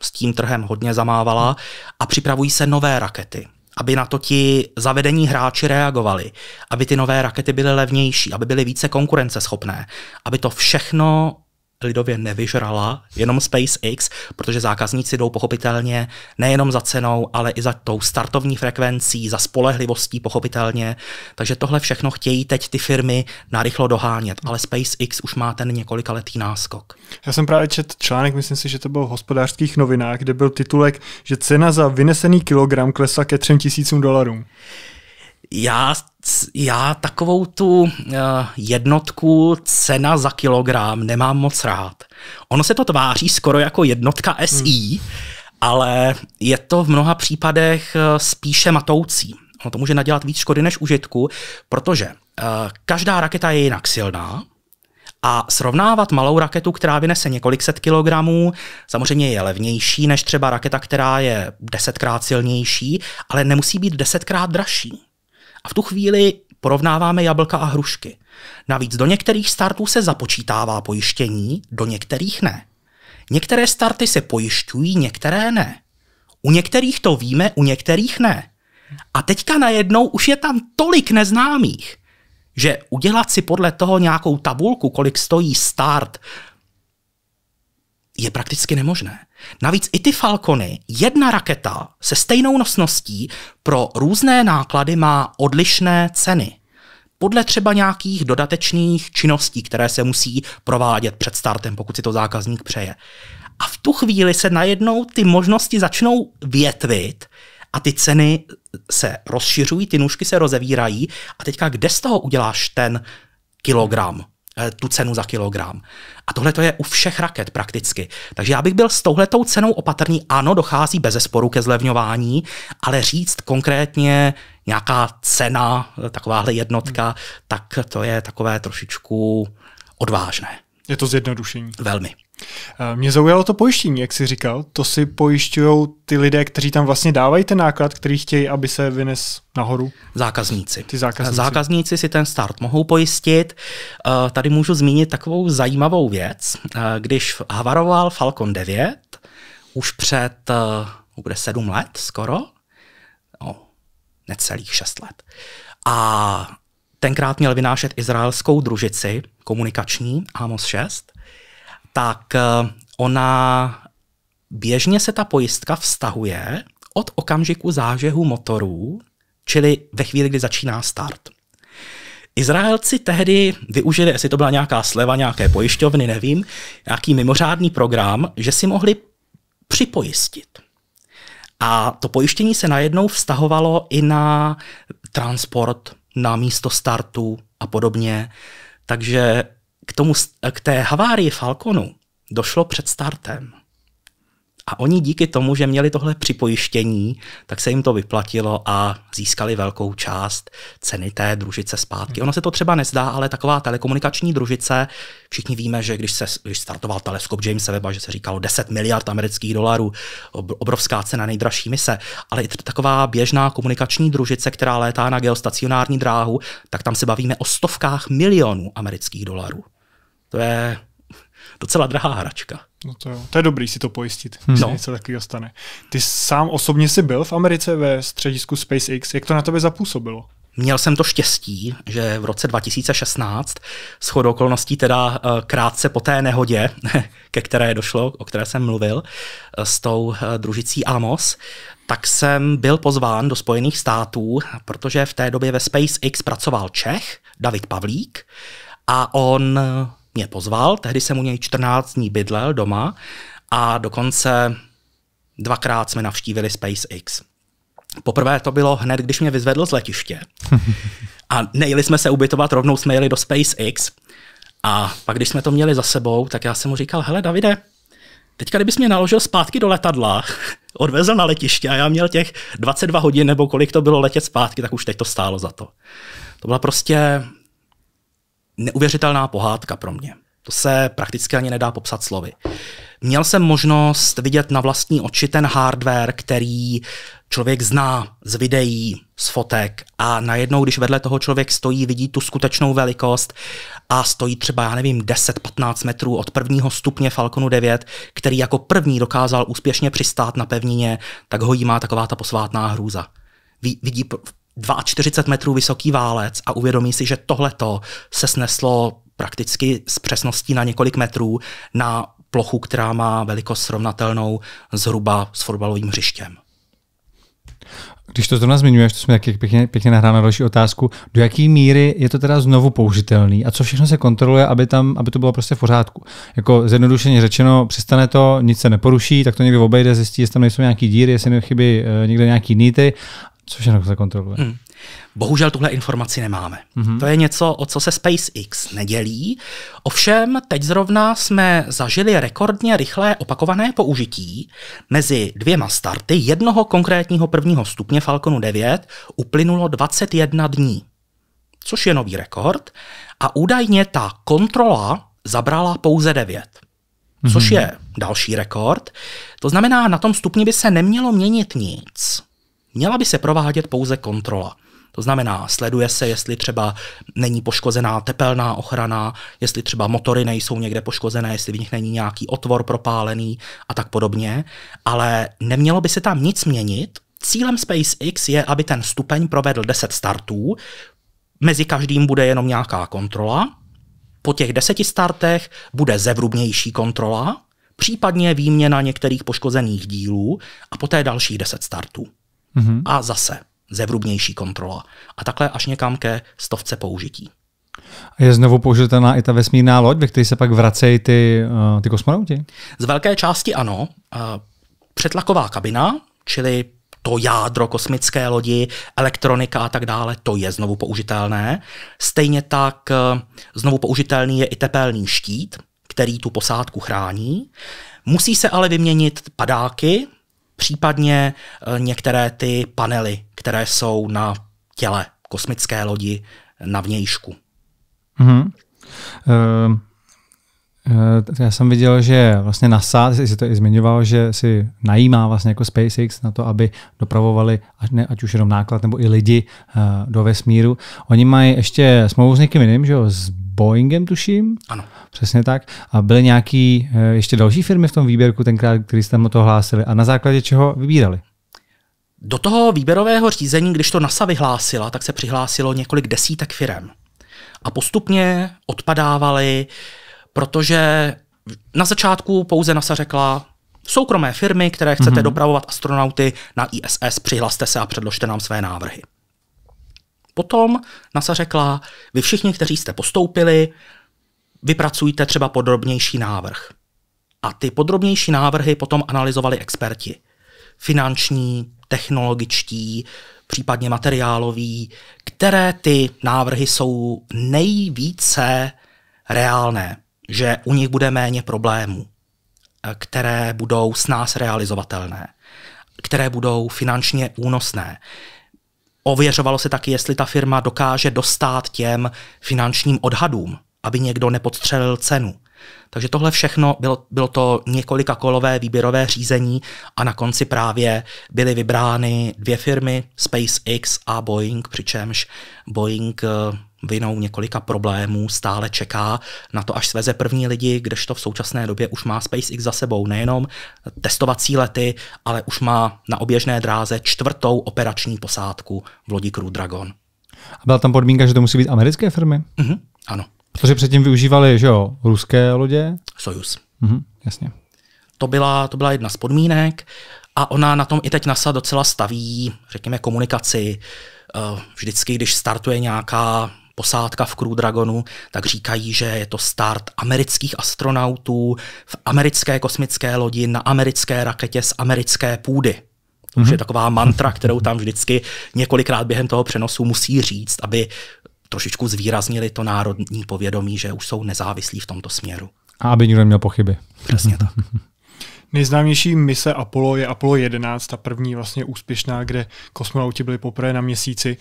s tím trhem hodně zamávala a připravují se nové rakety aby na to ti zavedení hráči reagovali, aby ty nové rakety byly levnější, aby byly více konkurenceschopné, aby to všechno lidově nevyžrala, jenom SpaceX, protože zákazníci jdou pochopitelně nejenom za cenou, ale i za tou startovní frekvencí, za spolehlivostí pochopitelně. Takže tohle všechno chtějí teď ty firmy narychlo dohánět, ale SpaceX už má ten několikaletý náskok. Já jsem právě čet článek, myslím si, že to byl v hospodářských novinách, kde byl titulek, že cena za vynesený kilogram klesla ke 3000 dolarům já, já takovou tu eh, jednotku cena za kilogram nemám moc rád. Ono se to tváří skoro jako jednotka SI, hmm. ale je to v mnoha případech eh, spíše matoucí. Ono to může nadělat víc škody než užitku, protože eh, každá raketa je jinak silná, a srovnávat malou raketu, která vynese několik set kilogramů, samozřejmě je levnější než třeba raketa, která je desetkrát silnější, ale nemusí být desetkrát dražší. A v tu chvíli porovnáváme jablka a hrušky. Navíc do některých startů se započítává pojištění, do některých ne. Některé starty se pojišťují, některé ne. U některých to víme, u některých ne. A teďka najednou už je tam tolik neznámých, že udělat si podle toho nějakou tabulku, kolik stojí start, je prakticky nemožné. Navíc i ty Falcony, jedna raketa se stejnou nosností pro různé náklady má odlišné ceny. Podle třeba nějakých dodatečných činností, které se musí provádět před startem, pokud si to zákazník přeje. A v tu chvíli se najednou ty možnosti začnou větvit a ty ceny se rozšiřují, ty nůžky se rozevírají a teďka kde z toho uděláš ten kilogram? Eh, tu cenu za kilogram. A tohle to je u všech raket prakticky. Takže já bych byl s touhletou cenou opatrný. Ano, dochází bez sporu ke zlevňování, ale říct konkrétně nějaká cena, takováhle jednotka, tak to je takové trošičku odvážné. Je to zjednodušení. Velmi. Eh, mě zaujalo to pojištění, jak jsi říkal. To si pojišťují ty lidé, kteří tam vlastně dávají ten náklad, který chtějí, aby se vynes nahoru? Zákazníci. Ty zákazníci. zákazníci si ten start mohou pojistit. Eh, tady můžu zmínit takovou zajímavou věc. Eh, když havaroval Falcon 9, už před bude sedm let skoro, no, necelých šest let. A tenkrát měl vynášet izraelskou družici komunikační Amos 6 tak eh, ona běžně se ta pojistka vztahuje od okamžiku zážehu motorů, čili ve chvíli, kdy začíná start. Izraelci tehdy využili, jestli to byla nějaká sleva, nějaké pojišťovny, nevím, nějaký mimořádný program, že si mohli připojistit. A to pojištění se najednou vztahovalo i na transport, na místo startu a podobně. Takže k, tomu, k té havárii Falconu došlo před startem. A oni díky tomu, že měli tohle připojištění, tak se jim to vyplatilo a získali velkou část ceny té družice zpátky. Hmm. Ono se to třeba nezdá, ale taková telekomunikační družice, všichni víme, že když se když startoval teleskop James Webb, že se říkalo 10 miliard amerických dolarů, obrovská cena nejdražší mise, ale i taková běžná komunikační družice, která létá na geostacionární dráhu, tak tam se bavíme o stovkách milionů amerických dolarů. To je docela drahá hračka. No to, jo. to je dobrý si to pojistit, když no. něco takového stane. Ty sám osobně jsi byl v Americe ve středisku SpaceX. Jak to na tebe zapůsobilo? Měl jsem to štěstí, že v roce 2016, shodou okolností teda eh, krátce po té nehodě, ke které došlo, o které jsem mluvil, eh, s tou eh, družicí Amos, tak jsem byl pozván do Spojených států, protože v té době ve SpaceX pracoval Čech, David Pavlík, a on mě pozval, tehdy jsem u něj 14 dní bydlel doma a dokonce dvakrát jsme navštívili SpaceX. Poprvé to bylo hned, když mě vyzvedl z letiště. A nejeli jsme se ubytovat, rovnou jsme jeli do SpaceX. A pak, když jsme to měli za sebou, tak já jsem mu říkal, hele Davide, teďka kdybys mě naložil zpátky do letadla, odvezl na letiště a já měl těch 22 hodin nebo kolik to bylo letět zpátky, tak už teď to stálo za to. To byla prostě neuvěřitelná pohádka pro mě. To se prakticky ani nedá popsat slovy. Měl jsem možnost vidět na vlastní oči ten hardware, který člověk zná z videí, z fotek a najednou, když vedle toho člověk stojí, vidí tu skutečnou velikost a stojí třeba, já nevím, 10-15 metrů od prvního stupně Falconu 9, který jako první dokázal úspěšně přistát na pevnině, tak ho jí má taková ta posvátná hrůza. Vidí 42 metrů vysoký válec a uvědomí si, že tohleto se sneslo prakticky s přesností na několik metrů na plochu, která má velikost srovnatelnou zhruba s fotbalovým hřištěm. Když to zrovna zmiňuješ, to jsme taky pěkně, pěkně nahráme na další otázku. Do jaké míry je to teda znovu použitelný a co všechno se kontroluje, aby, tam, aby to bylo prostě v pořádku? Jako zjednodušeně řečeno, přestane to, nic se neporuší, tak to někdo obejde, zjistí, jestli tam nejsou nějaké díry, jestli chyby eh, někde nějaký nýty co všechno se kontroluje? Hmm. Bohužel tuhle informaci nemáme. Mm-hmm. To je něco, o co se SpaceX nedělí. Ovšem, teď zrovna jsme zažili rekordně rychlé opakované použití. Mezi dvěma starty jednoho konkrétního prvního stupně Falconu 9 uplynulo 21 dní, což je nový rekord. A údajně ta kontrola zabrala pouze 9 což mhm. je další rekord. To znamená, na tom stupni by se nemělo měnit nic. Měla by se provádět pouze kontrola. To znamená, sleduje se, jestli třeba není poškozená tepelná ochrana, jestli třeba motory nejsou někde poškozené, jestli v nich není nějaký otvor propálený a tak podobně, ale nemělo by se tam nic měnit. Cílem SpaceX je, aby ten stupeň provedl 10 startů, mezi každým bude jenom nějaká kontrola, po těch deseti startech bude zevrubnější kontrola, případně výměna některých poškozených dílů a poté dalších deset startů. Mm-hmm. A zase zevrubnější kontrola. A takhle až někam ke stovce použití. je znovu použitelná i ta vesmírná loď, ve které se pak vracejí ty, uh, ty kosmonauti? Z velké části ano. Uh, přetlaková kabina, čili to jádro kosmické lodi, elektronika a tak dále, to je znovu použitelné. Stejně tak eh, znovu použitelný je i tepelný štít, který tu posádku chrání. Musí se ale vyměnit padáky, Případně eh, některé ty panely, které jsou na těle kosmické lodi na vnějšku. Mm-hmm. Uh... Já jsem viděl, že vlastně NASA, jsi to i zmiňoval, že si najímá vlastně jako SpaceX na to, aby dopravovali ať, ne, ať už jenom náklad nebo i lidi uh, do vesmíru. Oni mají ještě smlouvu s někým jiným, že jo, s Boeingem, tuším. Ano. Přesně tak. A byly nějaké eh, ještě další firmy v tom výběrku tenkrát, který jste mu to hlásili a na základě čeho vybírali? Do toho výběrového řízení, když to NASA vyhlásila, tak se přihlásilo několik desítek firm. A postupně odpadávali, protože na začátku pouze NASA řekla, soukromé firmy, které chcete mm-hmm. dopravovat astronauty na ISS, přihlaste se a předložte nám své návrhy. Potom NASA řekla, vy všichni, kteří jste postoupili, vypracujte třeba podrobnější návrh. A ty podrobnější návrhy potom analyzovali experti. Finanční, technologičtí, případně materiáloví, které ty návrhy jsou nejvíce reálné, že u nich bude méně problémů, eh, které budou s nás realizovatelné, které budou finančně únosné, Ověřovalo se taky, jestli ta firma dokáže dostat těm finančním odhadům, aby někdo nepodstřelil cenu. Takže tohle všechno bylo, bylo to několika kolové výběrové řízení a na konci právě byly vybrány dvě firmy, SpaceX a Boeing, přičemž Boeing eh, vinou několika problémů stále čeká na to, až sveze první lidi, kdežto v současné době už má SpaceX za sebou nejenom testovací lety, ale už má na oběžné dráze čtvrtou operační posádku v lodi Crew Dragon. A byla tam podmínka, že to musí být americké firmy? Mm-hmm, ano. Protože předtím využívali, že jo, ruské lodě? Sojus. hmm jasně. To byla, to byla jedna z podmínek a ona na tom i teď NASA docela staví, řekněme, komunikaci. Eh, vždycky, když startuje nějaká posádka v Crew Dragonu, tak říkají, že je to start amerických astronautů v americké kosmické lodi na americké raketě z americké půdy. To už mm-hmm. je mhm. taková mantra, kterou tam vždycky několikrát během toho přenosu musí říct, aby trošičku zvýraznili to národní povědomí, že už jsou nezávislí v tomto směru. A aby nikdo neměl pochyby. Přesně tak. Nejznámější mise Apollo je Apollo 11, ta první vlastně úspěšná, kde kosmonauti byli poprvé na měsíci.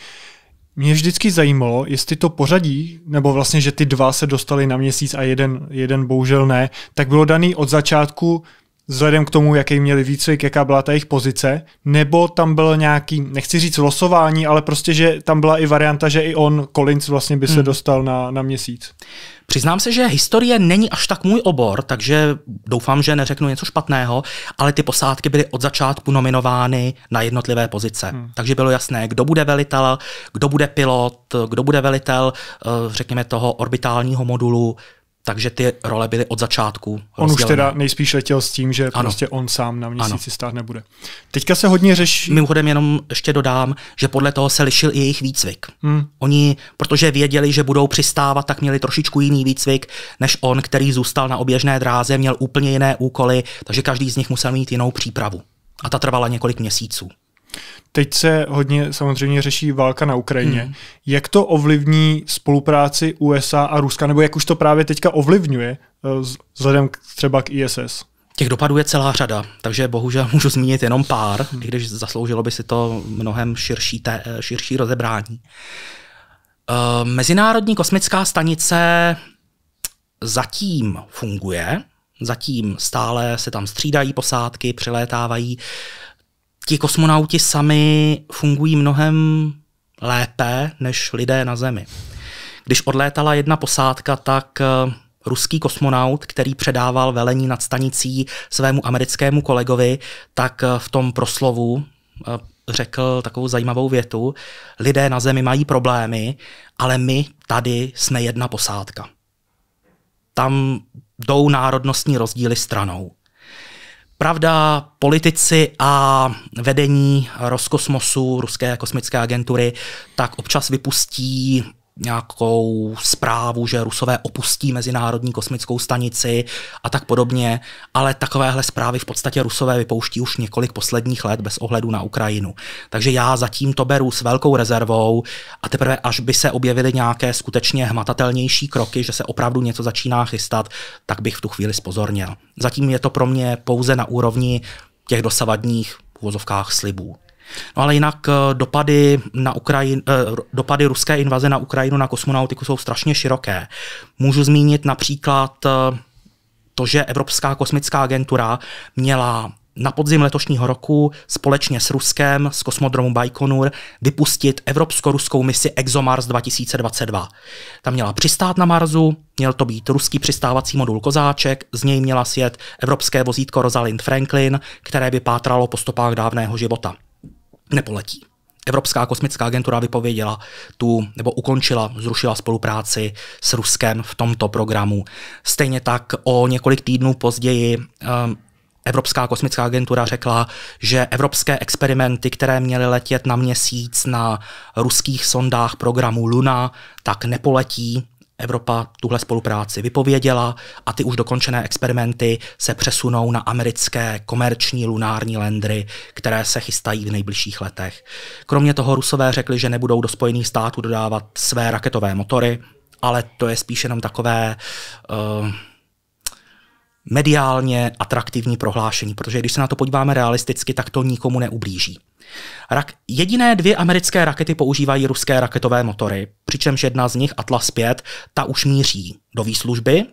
Mě vždycky zajímalo, jestli to pořadí, nebo vlastně, že ty dva se dostali na měsíc a jeden, jeden bohužel ne, tak bylo daný od začátku vzhledem k tomu, jaký měli výcvik, jaká byla ta jejich pozice, nebo tam bylo nějaký, nechci říct losování, ale prostě, že tam byla i varianta, že i on, Collins, vlastně by se hmm. dostal na, na měsíc. Přiznám se, že historie není až tak můj obor, takže doufám, že neřeknu něco špatného, ale ty posádky byly od začátku nominovány na jednotlivé pozice. Hmm. Takže bylo jasné, kdo bude velitel, kdo bude pilot, kdo bude velitel, eh, řekněme, toho orbitálního modulu, takže ty role byly od začátku. On už teda nejspíš letěl s tím, že ano. prostě on sám na měsíci ano. stát nebude. Teďka se hodně řeší. Mimochodem jenom ještě dodám, že podle toho se lišil i jejich výcvik. Hmm. Oni, protože věděli, že budou přistávat, tak měli trošičku jiný výcvik než on, který zůstal na oběžné dráze, měl úplně jiné úkoly, takže každý z nich musel mít jinou přípravu. A ta trvala několik měsíců. Teď se hodně samozřejmě řeší válka na Ukrajině. Hmm. Jak to ovlivní spolupráci USA a Ruska, nebo jak už to právě teďka ovlivňuje eh, vzhledem k, třeba k ISS? Těch dopadů je celá řada, takže bohužel můžu zmínit jenom pár, hmm. i když zasloužilo by si to mnohem širší, te, eh, širší rozebrání. Eh, mezinárodní kosmická stanice zatím funguje, zatím stále se tam střídají posádky, přilétávají. Uh, ti kosmonauti sami fungují mnohem lépe než lidé na Zemi. Když odlétala jedna posádka, tak eh, ruský kosmonaut, který předával velení nad stanicí svému americkému kolegovi, tak eh, v tom proslovu eh, řekl takovou zajímavou větu. Lidé na Zemi mají problémy, ale my tady jsme jedna posádka. Tam jdou národnostní rozdíly stranou. Pravda, politici a vedení Roskosmosu, Ruské kosmické agentury, tak občas vypustí nějakou zprávu, že Rusové opustí Mezinárodní kosmickou stanici a tak podobně, ale takovéhle zprávy v podstatě Rusové vypouští už několik posledních let bez ohledu na Ukrajinu. Takže já zatím to beru s velkou rezervou a teprve až by se objevily nějaké skutečně hmatatelnější kroky, že se opravdu něco začíná chystat, tak bych v tu chvíli spozornil. Zatím je to pro mě pouze na úrovni těch dosavadních v slibů. No ale jinak eh, dopady, na Ukrajin, eh, dopady ruské invaze na Ukrajinu na kosmonautiku jsou strašně široké. Můžu zmínit například eh, to, že Evropská kosmická agentura měla na podzim letošního roku společně s Ruskem z kosmodromu Baikonur vypustit evropsko-ruskou misi ExoMars 2022. Tam měla přistát na Marsu, měl to být ruský přistávací modul Kozáček, z něj měla sjet evropské vozítko Rosalind Franklin, které by pátralo po stopách dávného života nepoletí. Evropská kosmická agentura vypověděla tu, nebo ukončila, zrušila spolupráci s Ruskem v tomto programu. Stejně tak o několik týdnů později um, Evropská kosmická agentura řekla, že evropské experimenty, které měly letět na měsíc na ruských sondách programu Luna, tak nepoletí, Evropa tuhle spolupráci vypověděla a ty už dokončené experimenty se přesunou na americké komerční lunární lendry, které se chystají v nejbližších letech. Kromě toho Rusové řekli, že nebudou do Spojených států dodávat své raketové motory, ale to je spíš jenom takové uh, mediálně atraktivní prohlášení, protože když se na to podíváme realisticky, tak to nikomu neublíží. Rak- jediné dvě americké rakety používají ruské raketové motory, přičemž jedna z nich, Atlas 5, ta už míří do výslužby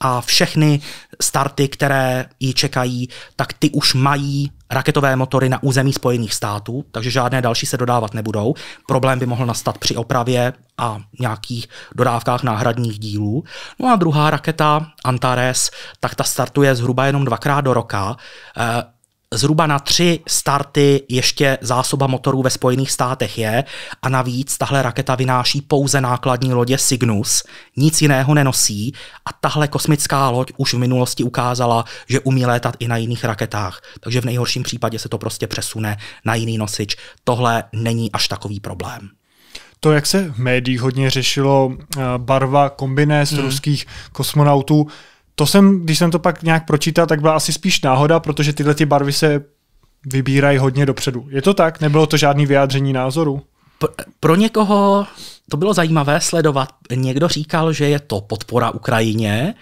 a všechny starty, které ji čekají, tak ty už mají raketové motory na území Spojených států, takže žádné další se dodávat nebudou. Problém by mohl nastat při opravě a nějakých dodávkách náhradních dílů. No a druhá raketa, Antares, tak ta startuje zhruba jenom dvakrát do roka. Eh, zhruba na tři starty ještě zásoba motorů ve Spojených státech je a navíc tahle raketa vynáší pouze nákladní lodě Cygnus, nic jiného nenosí a tahle kosmická loď už v minulosti ukázala, že umí létat i na jiných raketách, takže v nejhorším případě se to prostě přesune na jiný nosič. Tohle není až takový problém. To, jak se v médiích hodně řešilo eh, barva kombinéz hmm. ruských kosmonautů, to jsem, když jsem to pak nějak pročítal, tak byla asi spíš náhoda, protože tyhle ty barvy se vybírají hodně dopředu. Je to tak? Nebylo to žádný vyjádření názoru? Pro někoho to bylo zajímavé sledovat. Někdo říkal, že je to podpora Ukrajině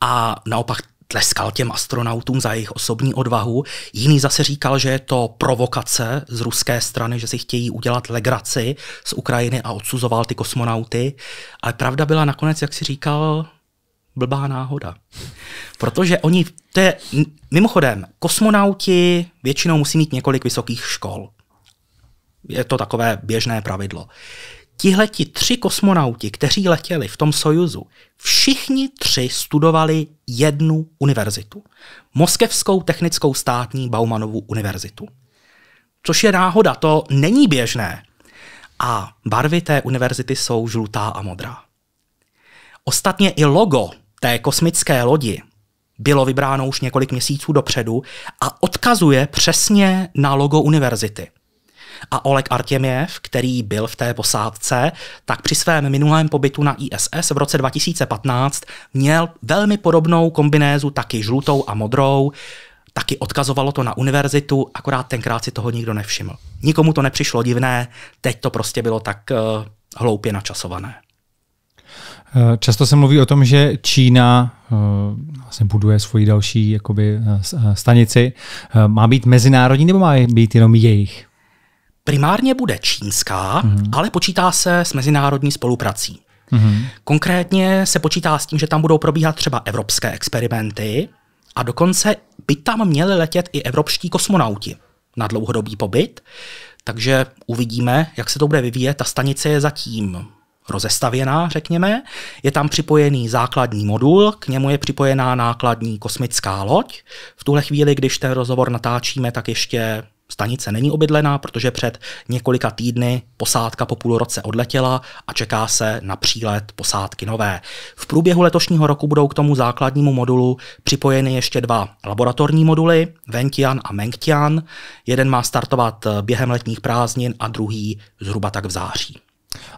a naopak tleskal těm astronautům za jejich osobní odvahu. Jiný zase říkal, že je to provokace z ruské strany, že si chtějí udělat legraci z Ukrajiny a odsuzoval ty kosmonauty. Ale pravda byla nakonec, jak si říkal, blbá náhoda. Protože oni, to je, mimochodem, kosmonauti většinou musí mít několik vysokých škol. Je to takové běžné pravidlo. Tihleti tři kosmonauti, kteří letěli v tom Sojuzu, všichni tři studovali jednu univerzitu. Moskevskou technickou státní Baumanovu univerzitu. Což je náhoda, to není běžné. A barvy té univerzity jsou žlutá a modrá. Ostatně i logo té kosmické lodi bylo vybráno už několik měsíců dopředu a odkazuje přesně na logo univerzity. A Oleg Artěměv, který byl v té posádce, tak při svém minulém pobytu na ISS v roce 2015 měl velmi podobnou kombinézu, taky žlutou a modrou, taky odkazovalo to na univerzitu, akorát tenkrát si toho nikdo nevšiml. Nikomu to nepřišlo divné, teď to prostě bylo tak uh, hloupě načasované. Eh, často se mluví o tom, že Čína eh, vlastně buduje svoji další jakoby, eh, stanici. Má být mezinárodní nebo má být jenom jejich? Primárně bude čínská, mm-hmm. ale počítá se s mezinárodní spoluprací. Mm-hmm. Konkrétně se počítá s tím, že tam budou probíhat třeba evropské experimenty a dokonce by tam měli letět i evropští kosmonauti na dlouhodobý pobyt. Takže uvidíme, jak se to bude vyvíjet. Ta stanice je zatím rozestavěná, řekněme. Je tam připojený základní modul, k němu je připojená nákladní kosmická loď. V tuhle chvíli, když ten rozhovor natáčíme, tak ještě stanice není obydlená, protože před několika týdny posádka po půl roce odletěla a čeká se na přílet posádky nové. V průběhu letošního roku budou k tomu základnímu modulu připojeny ještě dva laboratorní moduly, Ventian a Mengtian. Jeden má startovat během letních prázdnin a druhý zhruba tak v září.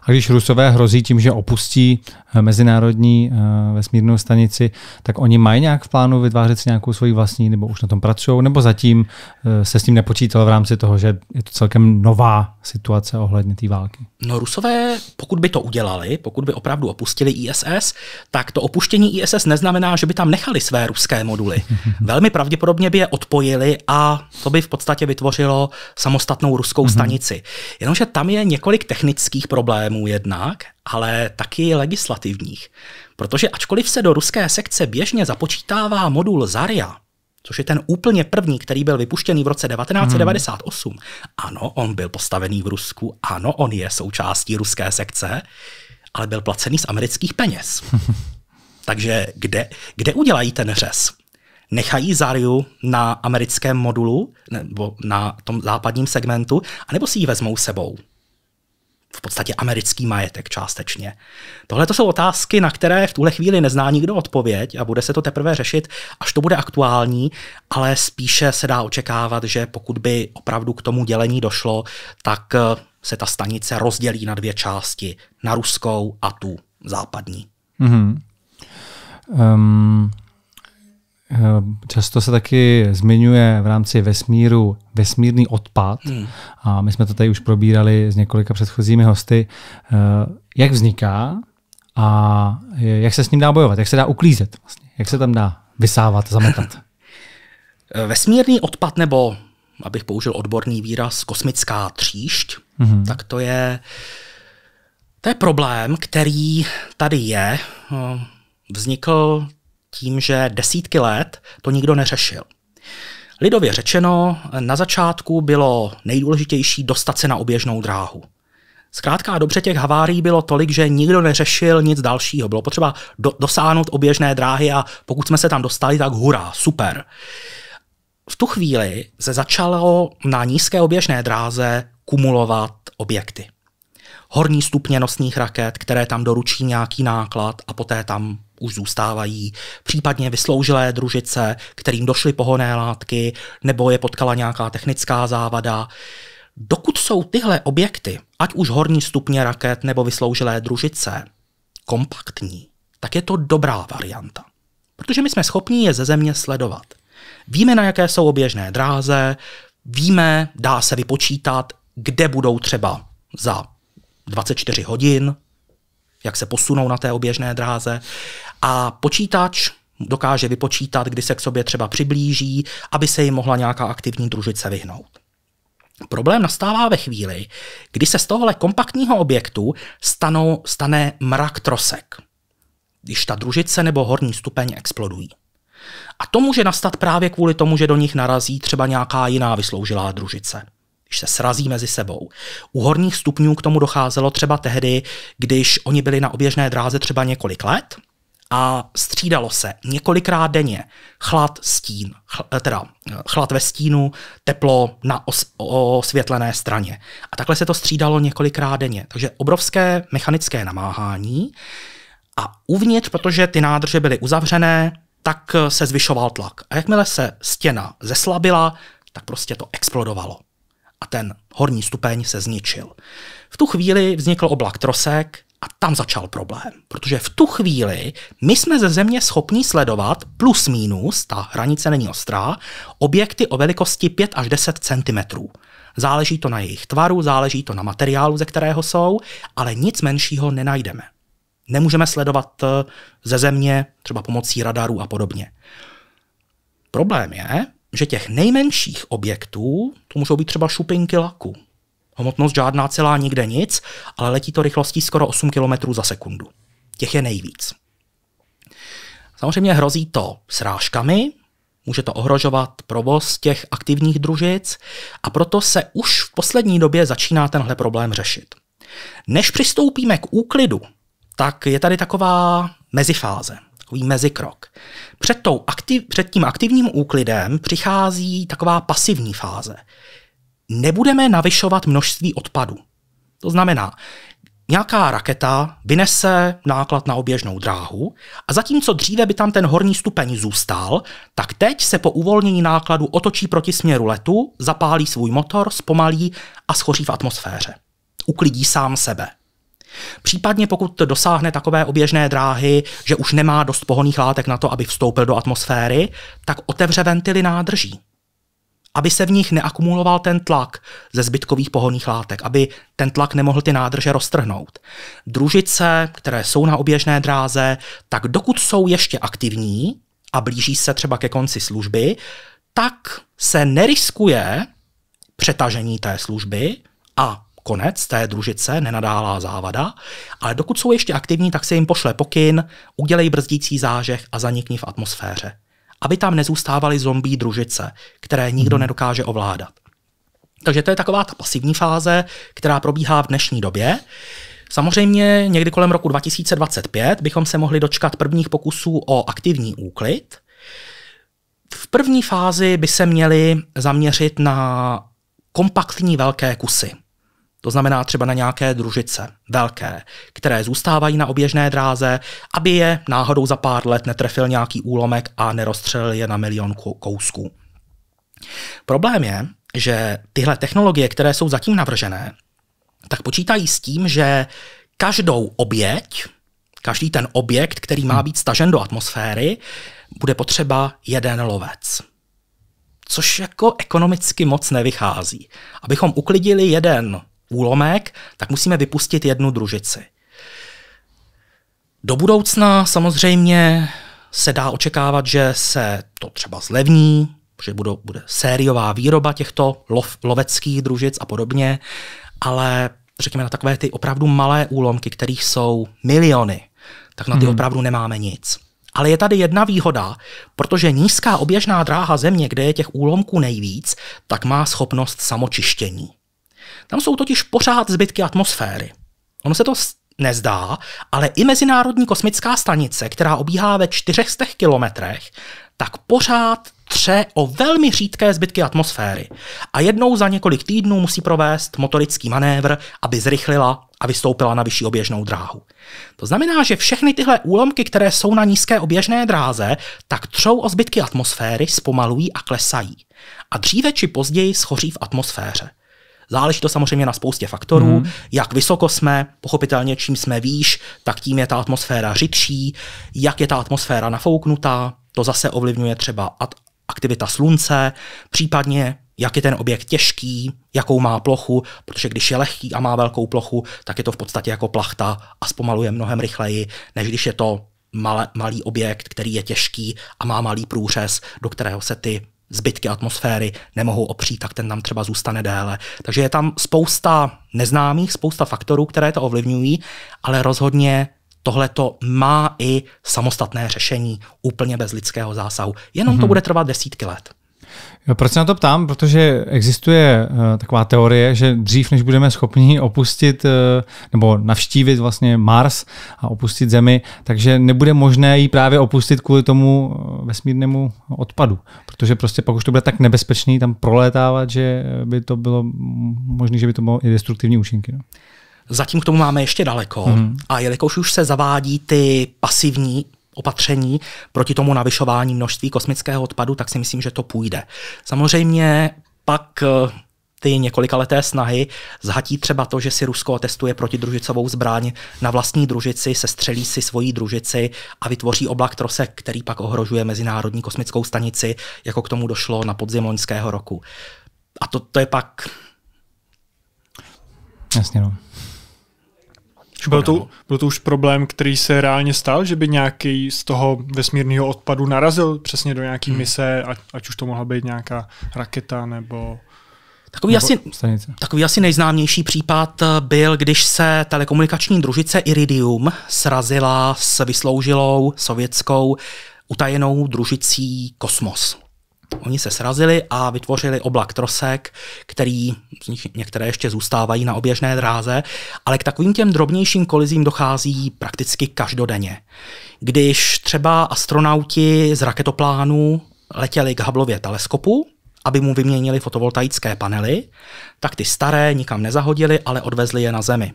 A když Rusové hrozí tím, že opustí eh, mezinárodní eh, vesmírnou stanici, tak oni mají nějak v plánu vytvářet si nějakou svoji vlastní, nebo už na tom pracují, nebo zatím eh, se s tím nepočítalo v rámci toho, že je to celkem nová situace ohledně té války? No Rusové, pokud by to udělali, pokud by opravdu opustili ISS, tak to opuštění ISS neznamená, že by tam nechali své ruské moduly. Velmi pravděpodobně by je odpojili a to by v podstatě vytvořilo samostatnou ruskou mhm. stanici. Jenomže tam je několik technických problémů problémů jednak, ale taky legislativních. Protože ačkoliv se do ruské sekce běžně započítává modul Zarya, což je ten úplně první, který byl vypuštěný v roce 1998. Hmm. Ano, on byl postavený v Rusku, ano, on je součástí ruské sekce, ale byl placený z amerických peněz. Takže kde, kde udělají ten řez? Nechají Zaryu na americkém modulu nebo na tom západním segmentu, anebo si ji vezmou sebou? v podstatě americký majetek částečně. Tohle to jsou otázky, na které v tuhle chvíli nezná nikdo odpověď a bude se to teprve řešit, až to bude aktuální, ale spíše se dá očekávat, že pokud by opravdu k tomu dělení došlo, tak eh, se ta stanice rozdělí na dvě části, na ruskou a tu západní. Mm-hmm. Um, Eh, často se taky zmiňuje v rámci vesmíru vesmírný odpad. Hmm. A my jsme to tady už probírali s několika předchozími hosty. Eh, jak vzniká a jak se s ním dá bojovat? Jak se dá uklízet? Vlastně? Jak se tam dá vysávat, zametat? Eh, vesmírný odpad nebo, abych použil odborný výraz, kosmická tříšť, hmm. tak to je, to je problém, který tady je. Vznikl tím, že desítky let to nikdo neřešil. Lidově řečeno, na začátku bylo nejdůležitější dostat se na oběžnou dráhu. Zkrátka a dobře těch havárií bylo tolik, že nikdo neřešil nic dalšího. Bylo potřeba do, dosáhnout oběžné dráhy a pokud jsme se tam dostali, tak hurá, super. V tu chvíli se začalo na nízké oběžné dráze kumulovat objekty horní stupně nosných raket, které tam doručí nějaký náklad a poté tam už zůstávají, případně vysloužilé družice, kterým došly pohoné látky, nebo je potkala nějaká technická závada. Dokud jsou tyhle objekty, ať už horní stupně raket nebo vysloužilé družice, kompaktní, tak je to dobrá varianta. Protože my jsme schopni je ze země sledovat. Víme, na jaké jsou oběžné dráze, víme, dá se vypočítat, kde budou třeba za 24 hodin, jak se posunou na té oběžné dráze. A počítač dokáže vypočítat, kdy se k sobě třeba přiblíží, aby se jim mohla nějaká aktivní družice vyhnout. Problém nastává ve chvíli, kdy se z tohohle kompaktního objektu stanou, stane mrak trosek, když ta družice nebo horní stupeň explodují. A to může nastat právě kvůli tomu, že do nich narazí třeba nějaká jiná vysloužilá družice když se srazí mezi sebou. U horních stupňů k tomu docházelo třeba tehdy, když oni byli na oběžné dráze třeba několik let a střídalo se několikrát denně chlad, stín, chl, eh, teda eh, chlad ve stínu, teplo na os, osvětlené straně. A takhle se to střídalo několikrát denně. Takže obrovské mechanické namáhání a uvnitř, protože ty nádrže byly uzavřené, tak eh, se zvyšoval tlak. A jakmile se stěna zeslabila, tak prostě to explodovalo a ten horní stupeň se zničil. V tu chvíli vznikl oblak trosek a tam začal problém, protože v tu chvíli my jsme ze Země schopni sledovat plus minus, ta hranice není ostrá, objekty o velikosti 5 až 10 cm. Záleží to na jejich tvaru, záleží to na materiálu, ze kterého jsou, ale nic menšího nenajdeme. Nemůžeme sledovat eh, ze Země třeba pomocí radarů a podobně. Problém je, že těch nejmenších objektů, to můžou být třeba šupinky laku, hmotnost žádná celá nikde nic, ale letí to rychlostí skoro 8 km za sekundu. Těch je nejvíc. Samozřejmě hrozí to srážkami, může to ohrožovat provoz těch aktivních družic a proto se už v poslední době začíná tenhle problém řešit. Než přistoupíme k úklidu, tak je tady taková mezifáze – takový mezikrok. Před, tou aktiv, před tím aktivním úklidem přichází taková pasivní fáze. Nebudeme navyšovat množství odpadu. To znamená, nějaká raketa vynese náklad na oběžnou dráhu a zatímco dříve by tam ten horní stupeň zůstal, tak teď se po uvolnění nákladu otočí proti směru letu, zapálí svůj motor, zpomalí a schoří v atmosféře. Uklidí sám sebe. Případně pokud dosáhne takové oběžné dráhy, že už nemá dost pohoných látek na to, aby vstoupil do atmosféry, tak otevře ventily nádrží. Aby se v nich neakumuloval ten tlak ze zbytkových pohoných látek, aby ten tlak nemohl ty nádrže roztrhnout. Družice, které jsou na oběžné dráze, tak dokud jsou ještě aktivní a blíží se třeba ke konci služby, tak se neriskuje přetažení té služby a konec té družice, nenadálá závada, ale dokud jsou ještě aktivní, tak se jim pošle pokyn, udělej brzdící zážeh a zanikni v atmosféře. Aby tam nezůstávaly zombí družice, které nikdo hmm. nedokáže ovládat. Takže to je taková ta pasivní fáze, která probíhá v dnešní době. Samozřejmě někdy kolem roku 2025 bychom se mohli dočkat prvních pokusů o aktivní úklid. V první fázi by se měli zaměřit na kompaktní velké kusy. To znamená třeba na nějaké družice, velké, které zůstávají na oběžné dráze, aby je náhodou za pár let netrefil nějaký úlomek a neroztřelil je na milion kousků. Problém je, že tyhle technologie, které jsou zatím navržené, tak počítají s tím, že každou oběť, každý ten objekt, který má hmm. být stažen do atmosféry, bude potřeba jeden lovec. Což jako ekonomicky moc nevychází. Abychom uklidili jeden úlomek, tak musíme vypustit jednu družici. Do budoucna samozřejmě se dá očekávat, že se to třeba zlevní, že budou, bude sériová výroba těchto lov, loveckých družic a podobně, ale řekněme na takové ty opravdu malé úlomky, kterých jsou miliony, tak na ty hmm. opravdu nemáme nic. Ale je tady jedna výhoda, protože nízká oběžná dráha země, kde je těch úlomků nejvíc, tak má schopnost samočištění. Tam jsou totiž pořád zbytky atmosféry. Ono se to nezdá, ale i Mezinárodní kosmická stanice, která obíhá ve 400 kilometrech, tak pořád tře o velmi řídké zbytky atmosféry a jednou za několik týdnů musí provést motorický manévr, aby zrychlila a vystoupila na vyšší oběžnou dráhu. To znamená, že všechny tyhle úlomky, které jsou na nízké oběžné dráze, tak třou o zbytky atmosféry, zpomalují a klesají. A dříve či později schoří v atmosféře. Záleží to samozřejmě na spoustě faktorů, mm. jak vysoko jsme, pochopitelně čím jsme výš, tak tím je ta atmosféra řidší, jak je ta atmosféra nafouknutá, to zase ovlivňuje třeba aktivita slunce, případně jak je ten objekt těžký, jakou má plochu, protože když je lehký a má velkou plochu, tak je to v podstatě jako plachta a zpomaluje mnohem rychleji, než když je to malé, malý objekt, který je těžký a má malý průřez, do kterého se ty zbytky atmosféry nemohou opřít, tak ten tam třeba zůstane déle. Takže je tam spousta neznámých, spousta faktorů, které to ovlivňují, ale rozhodně tohle to má i samostatné řešení úplně bez lidského zásahu. Jenom mm-hmm. to mhm. bude trvat desítky let. Proč se na to ptám? Protože existuje uh, taková teorie, že dřív, než budeme schopni opustit uh, nebo navštívit vlastně Mars a opustit Zemi, takže nebude možné ji právě opustit kvůli tomu eh, vesmírnému odpadu. Protože prostě pak už to bude tak nebezpečný tam prolétávat, že by to bylo možné, že by to bylo i destruktivní účinky. No? Zatím k tomu máme ještě daleko. Mm. A jelikož už se zavádí ty pasivní opatření proti tomu navyšování množství kosmického odpadu, tak si myslím, že to půjde. Samozřejmě pak eh, ty několikaleté snahy zhatí třeba to, že si Rusko testuje protidružicovou zbraň na vlastní družici, sestřelí si svoji družici a vytvoří oblak trosek, který pak ohrožuje Mezinárodní kosmickou stanici, jako k tomu došlo na podzim loňského roku. A to, to je pak... Jasně, no. Škoda, byl, to, no. byl to už problém, který se reálně stal, že by nějaký z toho vesmírného odpadu narazil přesně do nějaký hmm. mise, ať, ať už to mohla být nějaká raketa nebo... Takový, nebo asi, takový asi nejznámější případ eh, byl, když se telekomunikační družice Iridium srazila s vysloužilou sovětskou utajenou družicí Kosmos. Oni se srazili a vytvořili oblak trosek, který některé ještě zůstávají na oběžné dráze, ale k takovým těm drobnějším kolizím dochází prakticky každodenně. Když třeba astronauti z raketoplánu letěli k Hubbleově teleskopu, aby mu vyměnili fotovoltaické panely, tak ty staré nikam nezahodili, ale odvezli je na Zemi.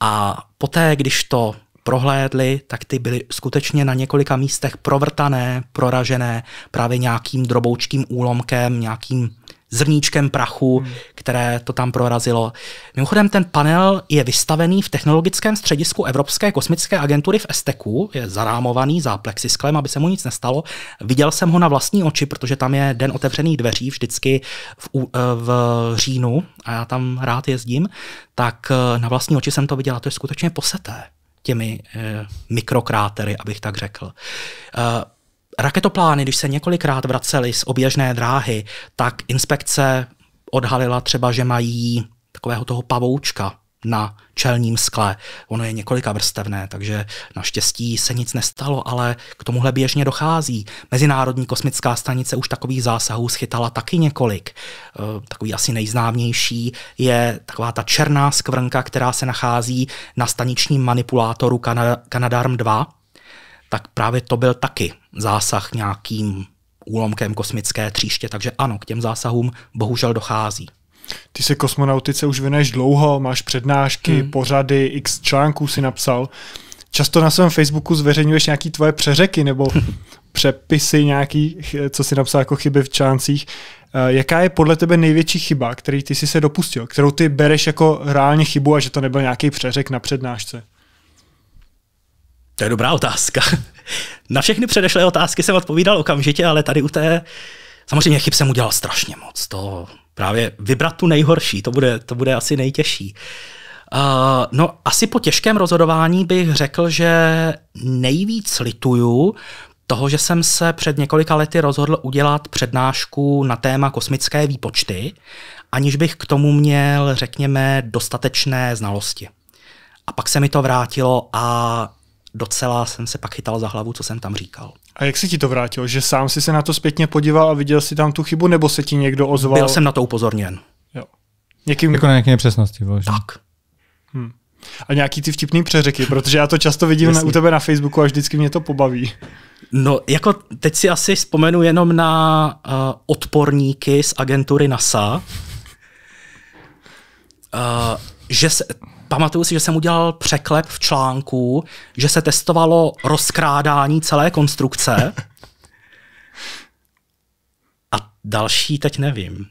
A poté, když to prohlédli, tak ty byly skutečně na několika místech provrtané, proražené právě nějakým droboučkým úlomkem, nějakým zrníčkem prachu, hmm. které to tam prorazilo. Mimochodem, ten panel je vystavený v technologickém středisku Evropské kosmické agentury v Esteku, je zarámovaný plexisklem, aby se mu nic nestalo. Viděl jsem ho na vlastní oči, protože tam je den otevřených dveří vždycky v, eh, v říjnu a já tam rád jezdím, tak eh, na vlastní oči jsem to viděl a to je skutečně poseté těmi e, mikrokrátery, abych tak řekl. E, raketoplány, když se několikrát vracely z oběžné dráhy, tak inspekce odhalila třeba, že mají takového toho pavoučka, na čelním skle. Ono je několika vrstevné, takže naštěstí se nic nestalo, ale k tomuhle běžně dochází. Mezinárodní kosmická stanice už takových zásahů schytala taky několik. E, takový asi nejznámější je taková ta černá skvrnka, která se nachází na staničním manipulátoru Canadarm 2. Tak právě to byl taky zásah nějakým úlomkem kosmické tříště, takže ano, k těm zásahům bohužel dochází. Ty se kosmonautice už věnuješ dlouho, máš přednášky, hmm. pořady, x článků si napsal. Často na svém Facebooku zveřejňuješ nějaké tvoje přeřeky nebo přepisy nějaký, co si napsal jako chyby v článcích. Eh, jaká je podle tebe největší chyba, který ty jsi se dopustil, kterou ty bereš jako reálně chybu a že to nebyl nějaký přeřek na přednášce? To je dobrá otázka. na všechny předešlé otázky jsem odpovídal okamžitě, ale tady u té Samozřejmě chyb jsem udělal strašně moc. To Právě vybrat tu nejhorší, to bude, to bude asi nejtěžší. Uh, no, asi po těžkém rozhodování bych řekl, že nejvíc lituju toho, že jsem se před několika lety rozhodl udělat přednášku na téma kosmické výpočty, aniž bych k tomu měl, řekněme, dostatečné znalosti. A pak se mi to vrátilo a docela jsem se pak chytal za hlavu, co jsem tam říkal. A jak se ti to vrátilo? Že sám si se na to zpětně podíval a viděl si tam tu chybu, nebo se ti někdo ozval? Byl jsem na to upozorněn. Jo. Někým... Jako na nějaké nepřesnosti. Bože. Tak. Hm. A nějaký ty vtipný přeřeky, protože já to často vidím na, u tebe na Facebooku a vždycky mě to pobaví. No, jako teď si asi vzpomenu jenom na uh, odporníky z agentury NASA. Uh, že se, Pamatuju si, že jsem udělal překlep v článku, že se testovalo rozkrádání celé konstrukce. A další teď nevím.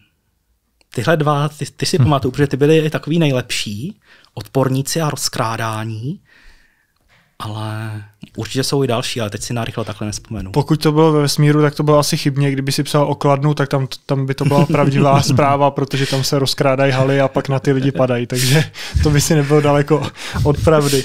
Tyhle dva, ty, ty si hmm. pamatuju, protože ty byly takový nejlepší, odporníci a rozkrádání. Ale určitě jsou i další, ale teď si narychlo takhle nespomenu. Pokud to bylo ve vesmíru, tak to bylo asi chybně. Kdyby si psal okladnu, tak tam, tam by to byla pravdivá zpráva, protože tam se rozkrádají haly a pak na ty lidi padají. Takže to by si nebylo daleko od pravdy.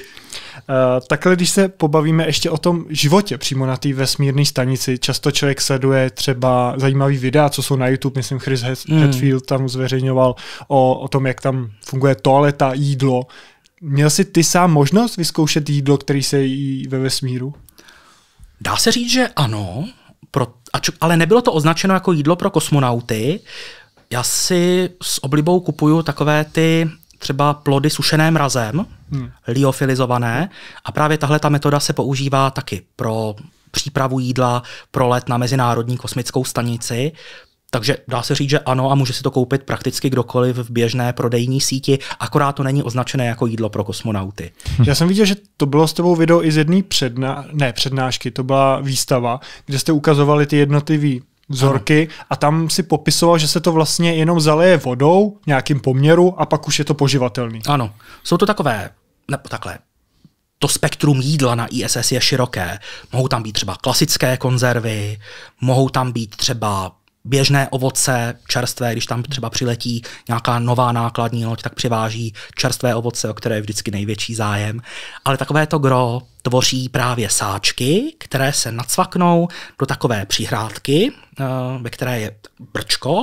Uh, takhle, když se pobavíme ještě o tom životě přímo na té vesmírné stanici, často člověk sleduje třeba zajímavý videa, co jsou na YouTube, myslím Chris Hed- mm. tam zveřejňoval o, o tom, jak tam funguje toaleta, jídlo. Měl jsi ty sám možnost vyzkoušet jídlo, který se jí ve vesmíru? Dá se říct, že ano, pro, ale nebylo to označeno jako jídlo pro kosmonauty. Já si s oblibou kupuju takové ty třeba plody sušené mrazem, hmm. liofilizované, a právě tahle ta metoda se používá taky pro přípravu jídla pro let na Mezinárodní kosmickou stanici, takže dá se říct, že ano a může si to koupit prakticky kdokoliv v běžné prodejní síti, akorát to není označené jako jídlo pro kosmonauty. Hm. Já jsem viděl, že to bylo s tebou video i z jedné předna- ne, přednášky, to byla výstava, kde jste ukazovali ty jednotlivé vzorky ano. a tam si popisoval, že se to vlastně jenom zaleje vodou, nějakým poměru a pak už je to poživatelný. Ano, jsou to takové, nebo takhle, to spektrum jídla na ISS je široké. Mohou tam být třeba klasické konzervy, mohou tam být třeba běžné ovoce, čerstvé, když tam třeba přiletí nějaká nová nákladní loď, tak přiváží čerstvé ovoce, o které je vždycky největší zájem. Ale takové to gro tvoří právě sáčky, které se nacvaknou do takové přihrádky, eh, ve které je brčko,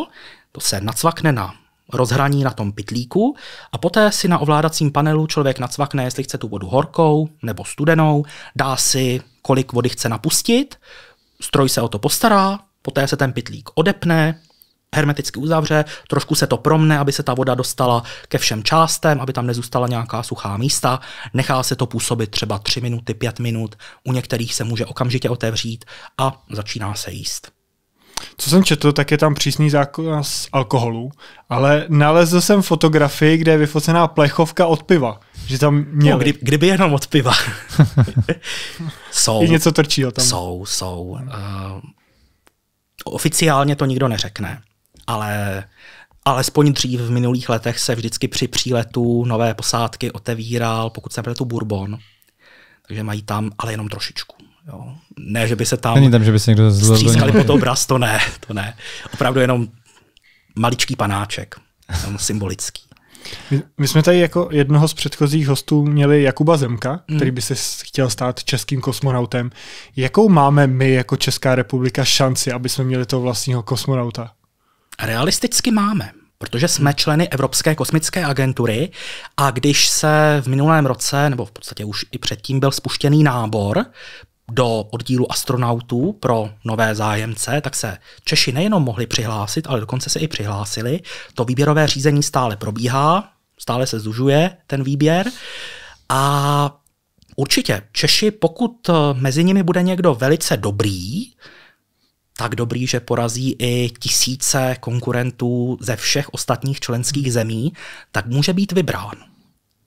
to se nacvakne na rozhraní na tom pitlíku a poté si na ovládacím panelu člověk nacvakne, jestli chce tu vodu horkou nebo studenou, dá si, kolik vody chce napustit, stroj se o to postará, poté se ten pitlík odepne, hermeticky uzavře, trošku se to promne, aby se ta voda dostala ke všem částem, aby tam nezůstala nějaká suchá místa, nechá se to působit třeba 3 minuty, 5 minut, u některých se může okamžitě otevřít a začíná se jíst. Co jsem četl, tak je tam přísný zákaz alkoholu, ale nalezl jsem fotografii, kde je vyfocená plechovka od piva. Že tam no, měli. No, kdy, kdyby jenom od piva. jsou. I něco trčí tam. Jsou, jsou. Uh, Oficiálně to nikdo neřekne, ale alespoň dřív v minulých letech se vždycky při příletu nové posádky otevíral, pokud jsem tu Bourbon, takže mají tam, ale jenom trošičku. Jo. Ne, že by se tam, Není tam že by se někdo zlozl, Po pod obraz, to ne, to ne. Opravdu jenom maličký panáček, symbolický. My, my jsme tady jako jednoho z předchozích hostů měli Jakuba Zemka, hmm. který by se chtěl stát českým kosmonautem. Jakou máme my jako Česká republika šanci, aby jsme měli toho vlastního kosmonauta? Realisticky máme protože jsme hmm. členy Evropské kosmické agentury a když se v minulém roce, nebo v podstatě už i předtím byl spuštěný nábor do oddílu astronautů pro nové zájemce, tak se Češi nejenom mohli přihlásit, ale dokonce se i přihlásili. To výběrové řízení stále probíhá, stále se zužuje ten výběr a určitě Češi, pokud eh, mezi nimi bude někdo velice dobrý, tak dobrý, že porazí i tisíce konkurentů ze všech ostatních členských zemí, tak může být vybrán.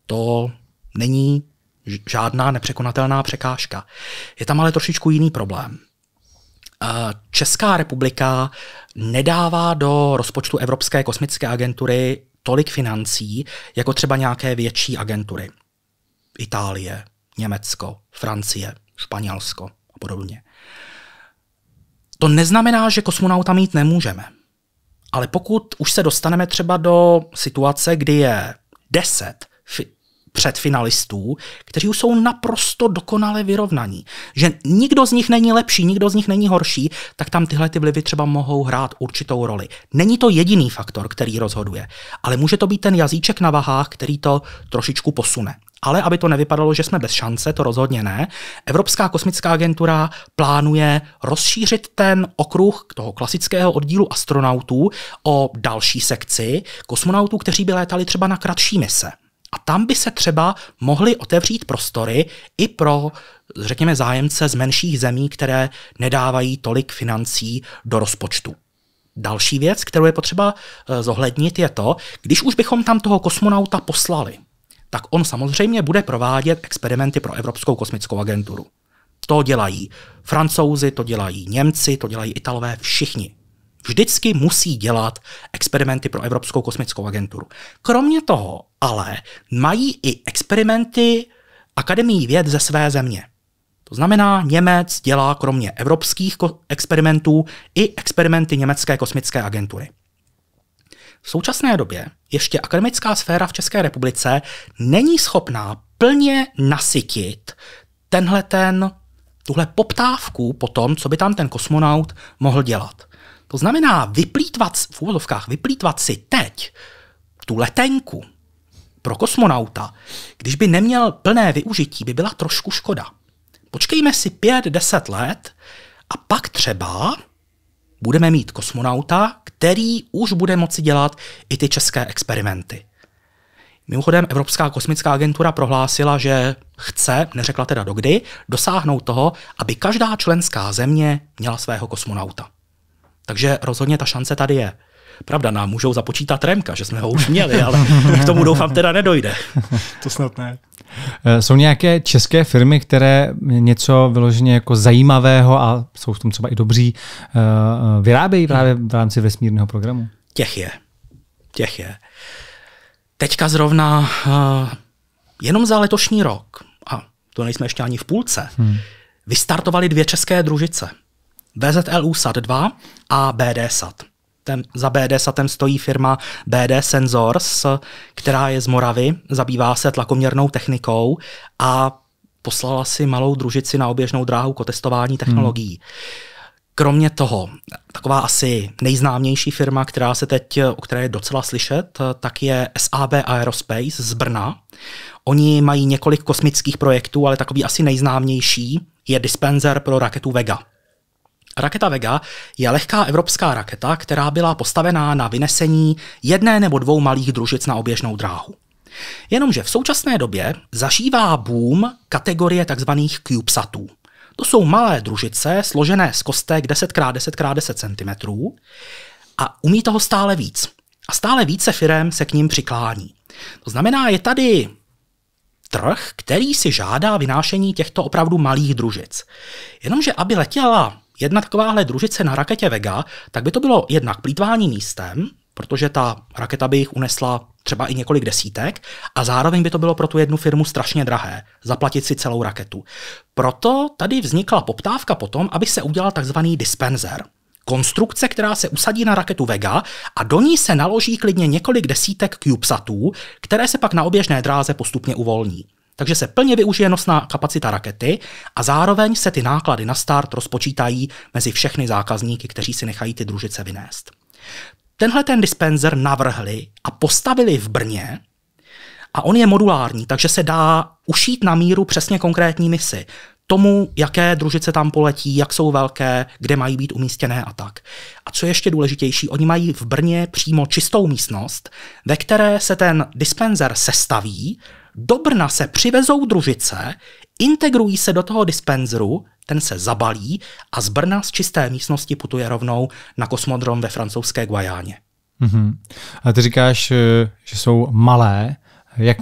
To není žádná nepřekonatelná překážka. Je tam ale trošičku jiný problém. Eh, Česká republika nedává do rozpočtu Evropské kosmické agentury tolik financí, jako třeba nějaké větší agentury. Itálie, Německo, Francie, Španělsko a podobně. To neznamená, že kosmonauta mít nemůžeme. Ale pokud už se dostaneme třeba do situace, kdy je 10 předfinalistů, kteří už jsou naprosto dokonale vyrovnaní. Že nikdo z nich není lepší, nikdo z nich není horší, tak tam tyhle ty vlivy třeba mohou hrát určitou roli. Není to jediný faktor, který rozhoduje, ale může to být ten jazyček na vahách, který to trošičku posune. Ale aby to nevypadalo, že jsme bez šance, to rozhodně ne, Evropská kosmická agentura plánuje rozšířit ten okruh toho klasického oddílu astronautů o další sekci kosmonautů, kteří by létali třeba na kratší mise, a tam by se třeba mohly otevřít prostory i pro, řekněme, zájemce z menších zemí, které nedávají tolik financí do rozpočtu. Další věc, kterou je potřeba eh, zohlednit, je to, když už bychom tam toho kosmonauta poslali, tak on samozřejmě bude provádět experimenty pro Evropskou kosmickou agenturu. To dělají Francouzi, to dělají Němci, to dělají Italové, všichni vždycky musí dělat experimenty pro Evropskou kosmickou agenturu. Kromě toho ale mají i experimenty Akademii věd ze své země. To znamená, Němec dělá kromě evropských experimentů i experimenty Německé kosmické agentury. V současné době ještě akademická sféra v České republice není schopná plně nasytit tenhle ten, tuhle poptávku po tom, co by tam ten kosmonaut mohl dělat. To znamená vyplýtvat, v úvodovkách, vyplýtvat si teď tu letenku pro kosmonauta, když by neměl plné využití, by byla trošku škoda. Počkejme si 5-10 let a pak třeba budeme mít kosmonauta, který už bude moci dělat i ty české experimenty. Mimochodem, Evropská kosmická agentura prohlásila, že chce, neřekla teda dokdy, dosáhnout toho, aby každá členská země měla svého kosmonauta. Takže rozhodně ta šance tady je. Pravda, nám můžou započítat Remka, že jsme ho už měli, ale k tomu doufám teda nedojde. To snad ne. Eh, jsou nějaké české firmy, které něco vyloženě jako zajímavého a jsou v tom třeba i dobří, eh, eh, vyrábějí právě v rámci vesmírného programu? Těch je. Těch je. Teďka zrovna jenom za letošní rok, a to nejsme ještě ani v půlce, hmm. vystartovali dvě české družice – VZLU sat 2 a BD SAT. Ten, za BD SATem stojí firma BD Sensors, která je z Moravy, zabývá se tlakoměrnou technikou a poslala si malou družici na oběžnou dráhu k testování technologií. Hmm. Kromě toho, taková asi nejznámější firma, která se teď, o které je docela slyšet, tak je SAB Aerospace z Brna. Oni mají několik kosmických projektů, ale takový asi nejznámější je dispenser pro raketu Vega. Raketa Vega je lehká evropská raketa, která byla postavená na vynesení jedné nebo dvou malých družic na oběžnou dráhu. Jenomže v současné době zažívá boom kategorie tzv. CubeSatů. To jsou malé družice složené z kostek 10x10x10 cm a umí toho stále víc. A stále více firem se k ním přiklání. To znamená, je tady trh, který si žádá vynášení těchto opravdu malých družic. Jenomže aby letěla jedna takováhle družice na raketě Vega, tak by to bylo jednak plítvání místem, protože ta raketa by jich unesla třeba i několik desítek a zároveň by to bylo pro tu jednu firmu strašně drahé zaplatit si celou raketu. Proto tady vznikla poptávka potom, aby se udělal takzvaný dispenser. Konstrukce, která se usadí na raketu Vega a do ní se naloží klidně několik desítek CubeSatů, které se pak na oběžné dráze postupně uvolní. Takže se plně využije nosná kapacita rakety a zároveň se ty náklady na start rozpočítají mezi všechny zákazníky, kteří si nechají ty družice vynést. Tenhle ten dispenser navrhli a postavili v Brně a on je modulární, takže se dá ušít na míru přesně konkrétní misi tomu, jaké družice tam poletí, jak jsou velké, kde mají být umístěné a tak. A co je ještě důležitější, oni mají v Brně přímo čistou místnost, ve které se ten dispenser sestaví, do Brna se přivezou družice, integrují se do toho dispenzeru, ten se zabalí a z Brna z čisté místnosti putuje rovnou na kosmodrom ve francouzské Guajáně. Mm-hmm. A ty říkáš, eh, že jsou malé. Jak,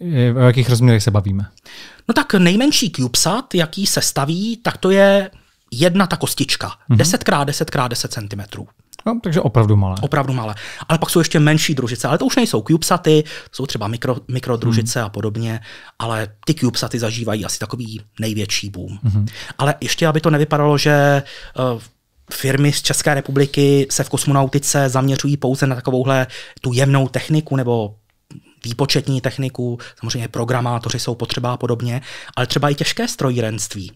v eh, jakých rozměrech se bavíme? No tak nejmenší CubeSat, jaký se staví, tak to je jedna ta kostička. Mm-hmm. 10x10x10 cm. No, takže opravdu malé. Opravdu malé. Ale pak jsou ještě menší družice, ale to už nejsou CubeSaty, jsou třeba mikro, mikrodružice hmm. a podobně, ale ty CubeSaty zažívají asi takový největší boom. Hmm. Ale ještě, aby to nevypadalo, že uh, firmy z České republiky se v kosmonautice zaměřují pouze na takovouhle tu jemnou techniku nebo výpočetní techniku, samozřejmě programátoři jsou potřeba a podobně, ale třeba i těžké strojírenství.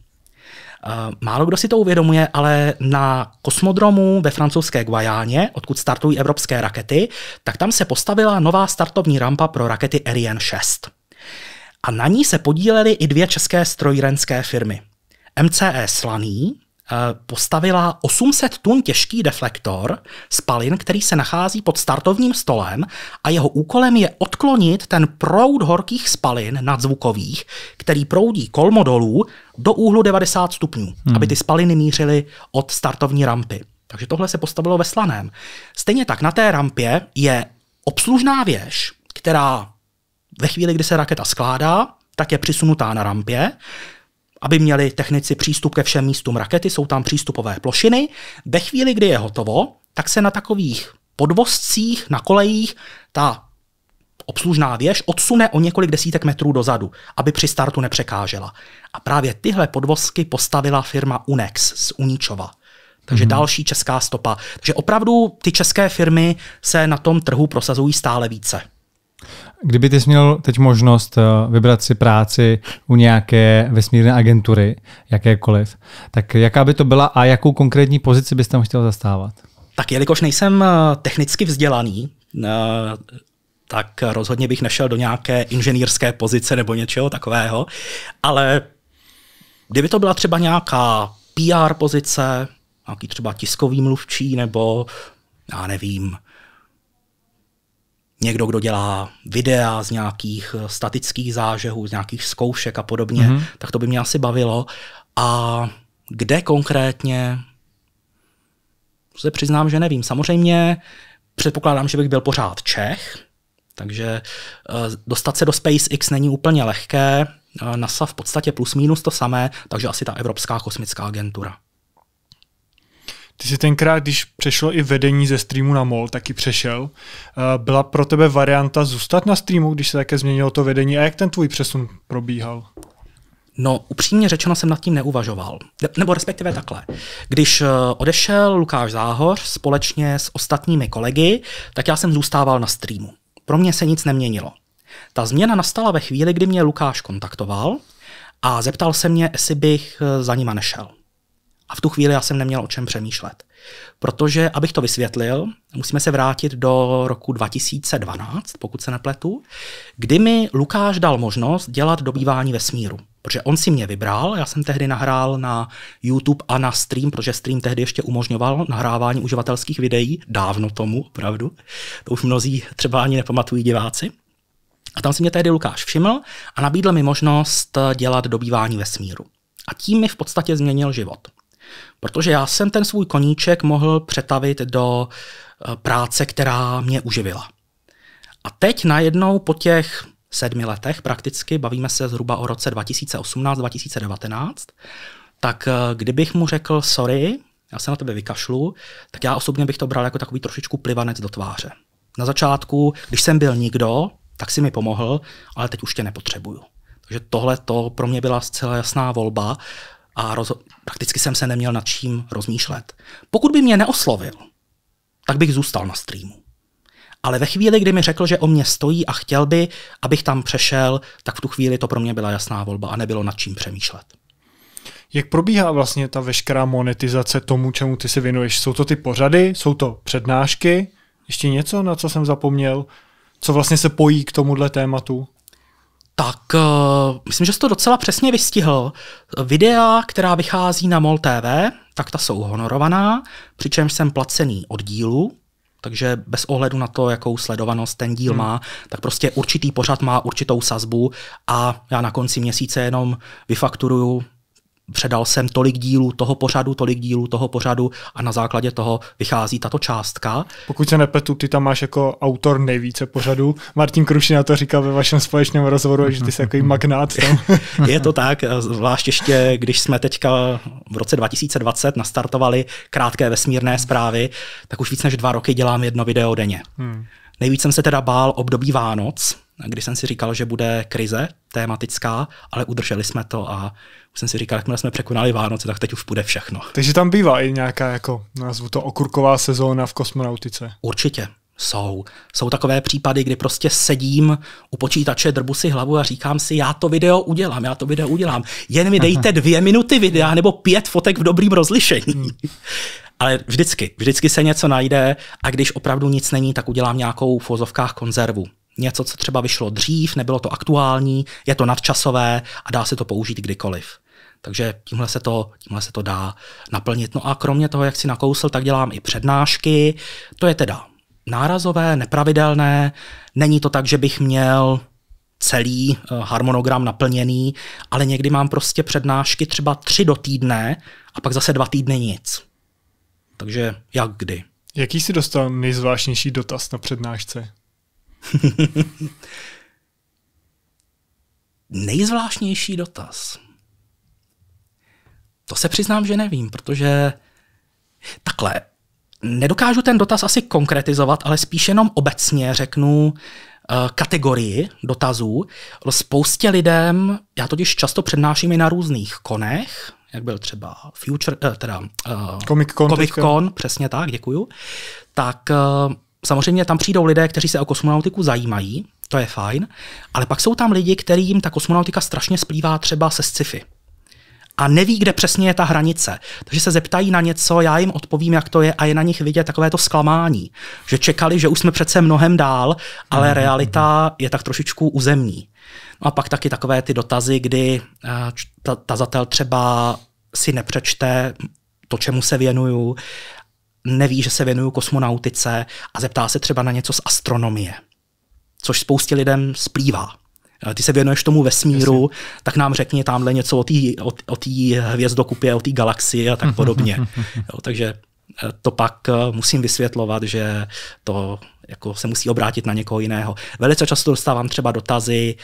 Eh, málo kdo si to uvědomuje, ale na kosmodromu ve francouzské Guajáně, odkud startují evropské rakety, tak tam se postavila nová startovní rampa pro rakety Ariane 6. A na ní se podílely i dvě české strojírenské firmy. MCE Slaný Eh, postavila 800 tun těžký deflektor z palin, který se nachází pod startovním stolem a jeho úkolem je odklonit ten proud horkých spalin nadzvukových, který proudí kolmo dolů do úhlu 90 stupňů, hmm. aby ty spaliny mířily od startovní rampy. Takže tohle se postavilo ve Slaném. Stejně tak na té rampě je obslužná věž, která ve chvíli, kdy se raketa skládá, tak je přisunutá na rampě aby měli technici přístup ke všem místům rakety, jsou tam přístupové plošiny. Ve chvíli, kdy je hotovo, tak se na takových podvozcích, na kolejích, ta obslužná věž odsune o několik desítek metrů dozadu, aby při startu nepřekážela. A právě tyhle podvozky postavila firma Unex z Uničova. Takže mm-hmm. další česká stopa. Takže opravdu ty české firmy se na tom trhu prosazují stále více. Kdyby ty jsi měl teď možnost eh, vybrat si práci u nějaké vesmírné agentury, jakékoliv, tak jaká by to byla a jakou konkrétní pozici bys tam chtěl zastávat? Tak jelikož nejsem eh, technicky vzdělaný, eh, tak rozhodně bych nešel do nějaké inženýrské pozice nebo něčeho takového, ale kdyby to byla třeba nějaká PR pozice, nějaký třeba tiskový mluvčí nebo já nevím, někdo, kdo dělá videa z nějakých eh, statických zážehů, z nějakých zkoušek a podobně, mm-hmm. tak to by mě asi bavilo. A kde konkrétně se přiznám, že nevím. Samozřejmě předpokládám, že bych byl pořád Čech, takže eh, dostat se do SpaceX není úplně lehké. Eh, NASA v podstatě plus minus to samé, takže asi ta Evropská kosmická agentura. Ty si tenkrát, když přešlo i vedení ze streamu na MOL, taky přešel. Eh, byla pro tebe varianta zůstat na streamu, když se také změnilo to vedení a jak ten tvůj přesun probíhal? No, upřímně řečeno jsem nad tím neuvažoval. Nebo respektive takhle. Když eh, odešel Lukáš Záhoř společně s ostatními kolegy, tak já jsem zůstával na streamu. Pro mě se nic neměnilo. Ta změna nastala ve chvíli, kdy mě Lukáš kontaktoval a zeptal se mě, jestli bych eh, za nima nešel. A v tu chvíli já jsem neměl o čem přemýšlet. Protože, abych to vysvětlil, musíme se vrátit do roku 2012, pokud se nepletu, kdy mi Lukáš dal možnost dělat dobývání vesmíru. Protože on si mě vybral, já jsem tehdy nahrál na YouTube a na stream, protože stream tehdy ještě umožňoval nahrávání uživatelských videí, dávno tomu opravdu, to už mnozí třeba ani nepamatují diváci. A tam si mě tehdy Lukáš všiml a nabídl mi možnost dělat dobývání vesmíru. A tím mi v podstatě změnil život. Protože já jsem ten svůj koníček mohl přetavit do eh, práce, která mě uživila. A teď najednou po těch sedmi letech prakticky, bavíme se zhruba o roce 2018-2019, tak eh, kdybych mu řekl sorry, já se na tebe vykašlu, tak já osobně bych to bral jako takový trošičku plivanec do tváře. Na začátku, když jsem byl nikdo, tak si mi pomohl, ale teď už tě nepotřebuju. Takže tohle to pro mě byla zcela jasná volba, a roz- prakticky jsem se neměl nad čím rozmýšlet. Pokud by mě neoslovil, tak bych zůstal na streamu. Ale ve chvíli, kdy mi řekl, že o mě stojí a chtěl by, abych tam přešel, tak v tu chvíli to pro mě byla jasná volba a nebylo nad čím přemýšlet. Jak probíhá vlastně ta veškerá monetizace tomu, čemu ty se věnuješ? Jsou to ty pořady, jsou to přednášky, ještě něco, na co jsem zapomněl, co vlastně se pojí k tomuhle tématu? tak uh, myslím, že jsi to docela přesně vystihl. Videa, která vychází na MOL TV, tak ta jsou honorovaná, přičemž jsem placený od dílu, takže bez ohledu na to, jakou sledovanost ten díl hmm. má, tak prostě určitý pořad má určitou sazbu a já na konci měsíce jenom vyfakturuju předal jsem tolik dílů toho pořadu, tolik dílů toho pořadu a na základě toho vychází tato částka. Pokud se nepetu, ty tam máš jako autor nejvíce pořadu. Martin Krušina to říkal ve vašem společném rozhovoru, že ty jsi jako magnát. Tam. Je to tak, zvlášť ještě, když jsme teďka v roce 2020 nastartovali krátké vesmírné zprávy, tak už víc než dva roky dělám jedno video denně. Hmm. Nejvíc jsem se teda bál období Vánoc, kdy jsem si říkal, že bude krize tematická, ale udrželi jsme to a jsem si říkal, jakmile jsme překonali Vánoce, tak teď už půjde všechno. Takže tam bývá i nějaká, jako nazvu to, okurková sezóna v kosmonautice. Určitě. Jsou. Jsou takové případy, kdy prostě sedím u počítače, drbu si hlavu a říkám si, já to video udělám, já to video udělám. Jen mi dejte dvě minuty videa nebo pět fotek v dobrým rozlišení. Hmm. Ale vždycky, vždycky se něco najde a když opravdu nic není, tak udělám nějakou v fozovkách konzervu. Něco, co třeba vyšlo dřív, nebylo to aktuální, je to nadčasové a dá se to použít kdykoliv. Takže tímhle se, to, tímhle se to dá naplnit. No a kromě toho, jak si nakousl, tak dělám i přednášky. To je teda nárazové, nepravidelné. Není to tak, že bych měl celý eh, harmonogram naplněný, ale někdy mám prostě přednášky třeba tři do týdne a pak zase dva týdny nic. Takže jak kdy. Jaký jsi dostal nejzvláštnější dotaz na přednášce? nejzvláštnější dotaz. To se přiznám, že nevím, protože takhle, nedokážu ten dotaz asi konkretizovat, ale spíš jenom obecně řeknu eh, kategorii dotazů. Spoustě lidem, já totiž často přednáším i na různých konech, jak byl třeba Future, eh, teda eh, Comic Con, Comic Con přesně tak, děkuju, tak samozřejmě tam přijdou lidé, kteří se o kosmonautiku zajímají, to je fajn, ale pak jsou tam lidi, kterým ta kosmonautika strašně splývá třeba se sci-fi a neví, kde přesně je ta hranice. Takže se zeptají na něco, já jim odpovím, jak to je a je na nich vidět takové to zklamání, že čekali, že už jsme přece mnohem dál, ale mhm. realita je tak trošičku uzemní. No a pak taky takové ty dotazy, kdy eh, tazatel třeba si nepřečte to, čemu se věnuju, neví, že se věnuju kosmonautice a zeptá se třeba na něco z astronomie, což spoustě lidem splývá. Eh, ty se věnuješ tomu vesmíru, Jasně. tak nám řekni tamhle něco o té o, hvězdokupě, o té galaxii a tak podobně. jo, takže eh, to pak eh, musím vysvětlovat, že to jako se musí obrátit na někoho jiného. Velice často dostávám třeba dotazy,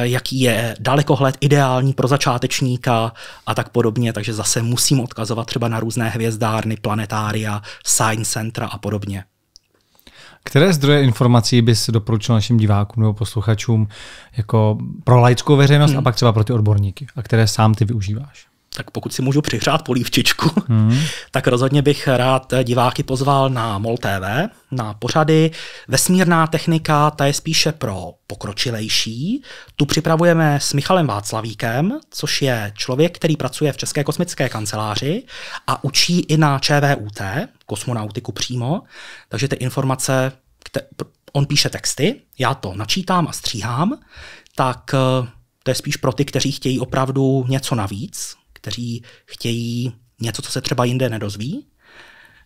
jaký je dalekohled ideální pro začátečníka a tak podobně, takže zase musím odkazovat třeba na různé hvězdárny, planetária, science centra a podobně. Které zdroje informací bys doporučil našim divákům nebo posluchačům jako pro laickou veřejnost hmm. a pak třeba pro ty odborníky? A které sám ty využíváš? tak pokud si můžu přihřát polívčičku, hmm. tak rozhodně bych rád diváky pozval na MOL TV, na pořady. Vesmírná technika, ta je spíše pro pokročilejší. Tu připravujeme s Michalem Václavíkem, což je člověk, který pracuje v České kosmické kanceláři a učí i na ČVUT, kosmonautiku přímo, takže ty informace, kte- on píše texty, já to načítám a stříhám, tak eh, to je spíš pro ty, kteří chtějí opravdu něco navíc, kteří chtějí něco, co se třeba jinde nedozví,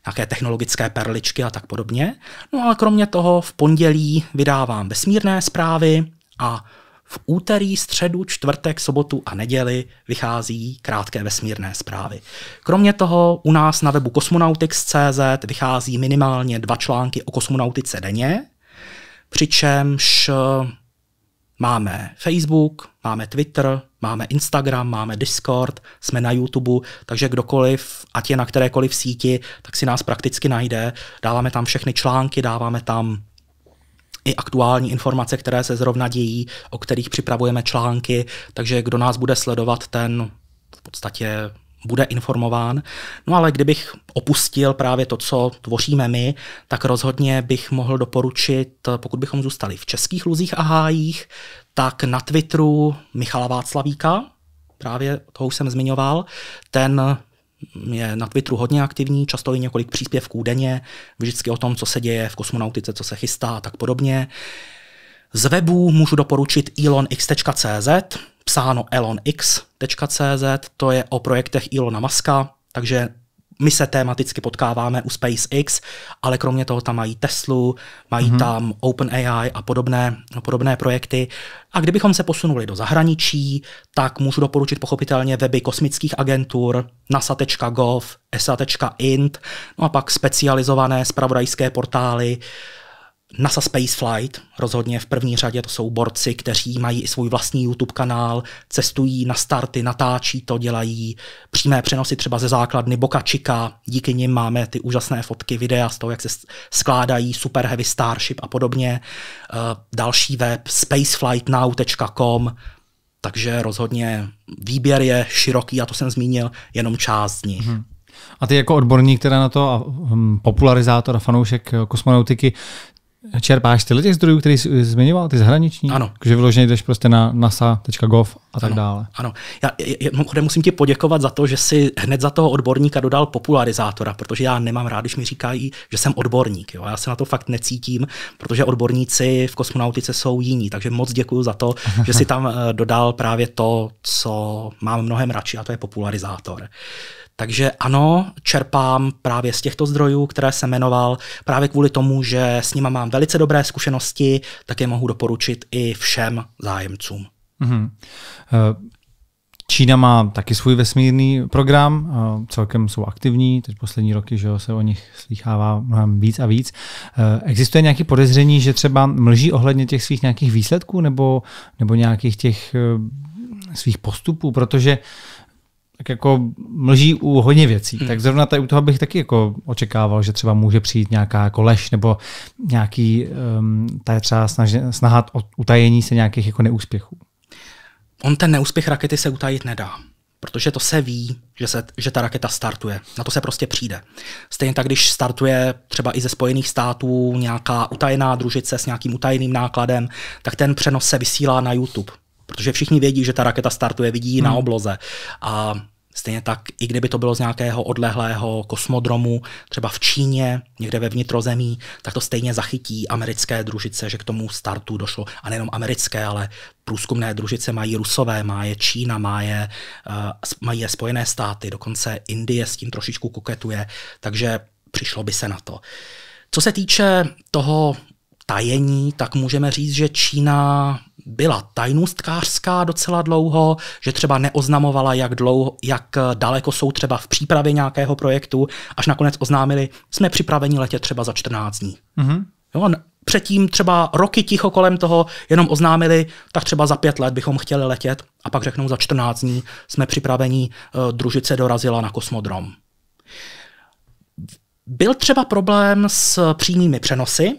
nějaké technologické perličky a tak podobně. No ale kromě toho v pondělí vydávám vesmírné zprávy a v úterý, středu, čtvrtek, sobotu a neděli vychází krátké vesmírné zprávy. Kromě toho u nás na webu kosmonautics.cz vychází minimálně dva články o kosmonautice denně, přičemž Máme Facebook, máme Twitter, máme Instagram, máme Discord, jsme na YouTube, takže kdokoliv, ať je na kterékoliv síti, tak si nás prakticky najde. Dáváme tam všechny články, dáváme tam i aktuální informace, které se zrovna dějí, o kterých připravujeme články, takže kdo nás bude sledovat, ten v podstatě bude informován. No ale kdybych opustil právě to, co tvoříme my, tak rozhodně bych mohl doporučit, pokud bychom zůstali v českých luzích a hájích, tak na Twitteru Michala Václavíka, právě toho už jsem zmiňoval, ten je na Twitteru hodně aktivní, často i několik příspěvků denně, vždycky o tom, co se děje v kosmonautice, co se chystá a tak podobně. Z webu můžu doporučit elonx.cz, psáno elonx.cz, to je o projektech Ilona Maska, takže my se tematicky potkáváme u SpaceX, ale kromě toho tam mají Teslu, mají mm-hmm. tam OpenAI a podobné, no, podobné projekty. A kdybychom se posunuli do zahraničí, tak můžu doporučit pochopitelně weby kosmických agentur, nasa.gov, esa.int, no a pak specializované spravodajské portály, NASA Spaceflight, rozhodně v první řadě to jsou borci, kteří mají i svůj vlastní YouTube kanál, cestují na starty, natáčí to, dělají přímé přenosy třeba ze základny Boka Chica, díky nim máme ty úžasné fotky, videa z toho, jak se skládají Super Heavy Starship a podobně. Eh, další web spaceflightnow.com, takže rozhodně výběr je široký a to jsem zmínil jenom část z nich. Hmm. A ty jako odborník teda na to a hm, popularizátor a fanoušek eh, kosmonautiky, Čerpáš tyhle těch zdrojů, který jsi eh, zmiňoval, ty zahraniční? Ano. Takže vyloženě jdeš prostě na nasa.gov a tak ano, dále. Ano. Já, já musím ti poděkovat za to, že jsi hned za toho odborníka dodal popularizátora, protože já nemám rád, když mi říkají, že jsem odborník. Jo? Já se na to fakt necítím, protože odborníci v kosmonautice jsou jiní. Takže moc děkuji za to, že jsi tam eh, dodal právě to, co mám mnohem radši, a to je popularizátor. Uh, takže ano, čerpám právě z těchto zdrojů, které jsem jmenoval, právě kvůli tomu, že s nima mám velice dobré zkušenosti, tak je mohu doporučit i všem zájemcům. Mm-hmm. Čína má taky svůj vesmírný program, eh, celkem jsou aktivní, teď poslední roky že se o nich slychává mnohem víc a víc. Eh, existuje nějaké podezření, že třeba mlží ohledně těch svých nějakých výsledků nebo, nebo nějakých těch svých postupů, protože uh, tak jako mlží u hodně věcí. Hmm. Tak zrovna tady u toho bych taky jako očekával, že třeba může přijít nějaká jako lež nebo nějaký um, ehm, tady třeba snaž, snaha o utajení se nějakých jako neúspěchů. On ten neúspěch rakety se utajit nedá, protože to se ví, že, se, že ta raketa startuje. Na to se prostě přijde. Stejně tak, když startuje třeba i ze Spojených států nějaká utajená družice s nějakým utajeným nákladem, tak ten přenos se vysílá na YouTube Protože všichni vědí, že ta raketa startuje, vidí ji hmm. na obloze. A Stejně tak, i kdyby to bylo z nějakého odlehlého kosmodromu, třeba v Číně, někde ve vnitrozemí, tak to stejně zachytí americké družice, že k tomu startu došlo. A nejenom americké, ale průzkumné družice mají Rusové, má je Čína, má je, uh, mají je Spojené státy, dokonce Indie s tím trošičku koketuje, takže přišlo by se na to. Co se týče toho tajení, tak můžeme říct, že Čína byla tajnůstkářská docela dlouho, že třeba neoznamovala, jak, dlouho, jak daleko jsou třeba v přípravě nějakého projektu, až nakonec oznámili, jsme připraveni letět třeba za 14 dní. Mm-hmm. Jo, předtím třeba roky ticho kolem toho jenom oznámili, tak třeba za pět let bychom chtěli letět a pak řeknou za 14 dní jsme připraveni, eh, družice dorazila na kosmodrom. Byl třeba problém s přímými přenosy,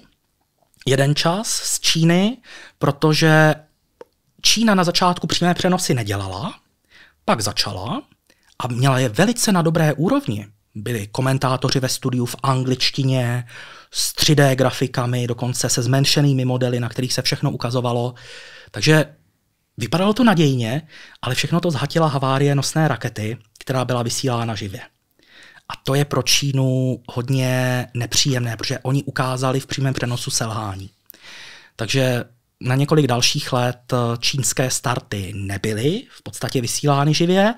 jeden čas z Číny, protože Čína na začátku přímé přenosy nedělala, pak začala a měla je velice na dobré úrovni. Byli komentátoři ve studiu v angličtině, s 3D grafikami, dokonce se zmenšenými modely, na kterých se všechno ukazovalo. Takže vypadalo to nadějně, ale všechno to zhatila havárie nosné rakety, která byla vysílána živě. A to je pro Čínu hodně nepříjemné, protože oni ukázali v přímém přenosu selhání. Takže na několik dalších let eh, čínské starty nebyly v podstatě vysílány živě.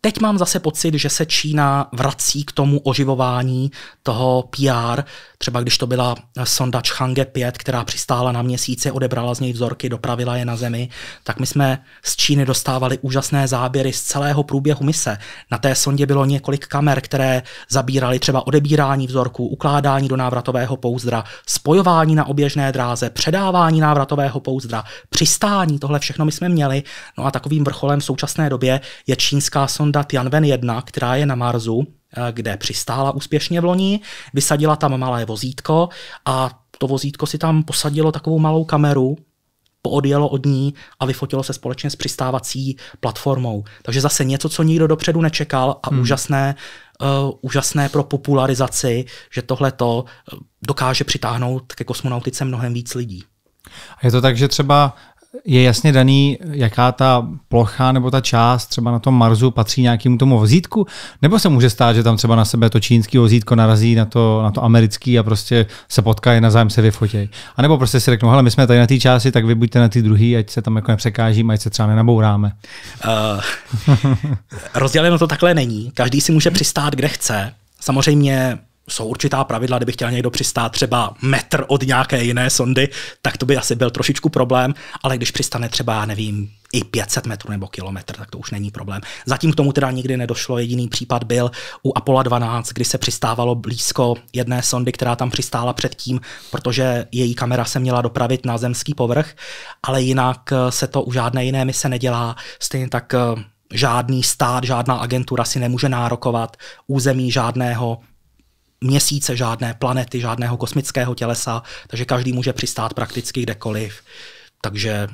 Teď mám zase pocit, že se Čína vrací k tomu oživování toho PR, Třeba když to byla sonda Chang'e 5, která přistála na měsíci, odebrala z něj vzorky, dopravila je na Zemi, tak my jsme z Číny dostávali úžasné záběry z celého průběhu mise. Na té sondě bylo několik kamer, které zabíraly třeba odebírání vzorků, ukládání do návratového pouzdra, spojování na oběžné dráze, předávání návratového pouzdra, přistání, tohle všechno my jsme měli. No a takovým vrcholem v současné době je čínská sonda Tianwen 1, která je na Marsu Eh, kde přistála úspěšně v loni, vysadila tam malé vozítko a to vozítko si tam posadilo takovou malou kameru, poodjelo od ní a vyfotilo se společně s přistávací platformou. Takže zase něco, co nikdo dopředu nečekal a hmm. úžasné, uh, úžasné pro popularizaci, že tohle to eh, dokáže přitáhnout ke kosmonautice mnohem víc lidí. A je to tak, že třeba je jasně daný, jaká ta plocha nebo ta část třeba na tom Marsu patří nějakému tomu vozítku? Nebo se může stát, že tam třeba na sebe to čínský vozítko narazí na to, na to americký a prostě se potkají, na zájem se vyfotějí? A nebo prostě si řeknou, hele, my jsme tady na té části, tak vy buďte na té druhé, ať se tam jako nepřekáží, ať se třeba nenabouráme. Uh, rozděleno to takhle není. Každý si může přistát, kde chce. Samozřejmě jsou určitá pravidla, kdyby chtěl někdo přistát třeba metr od nějaké jiné sondy, tak to by asi byl trošičku problém, ale když přistane třeba, já nevím, i 500 metrů nebo kilometr, tak to už není problém. Zatím k tomu teda nikdy nedošlo. Jediný případ byl u Apollo 12, kdy se přistávalo blízko jedné sondy, která tam přistála předtím, protože její kamera se měla dopravit na zemský povrch, ale jinak eh, se to u žádné jiné mise nedělá. Stejně tak eh, žádný stát, žádná agentura si nemůže nárokovat území žádného měsíce, žádné planety, žádného kosmického tělesa, takže každý může přistát prakticky kdekoliv. Takže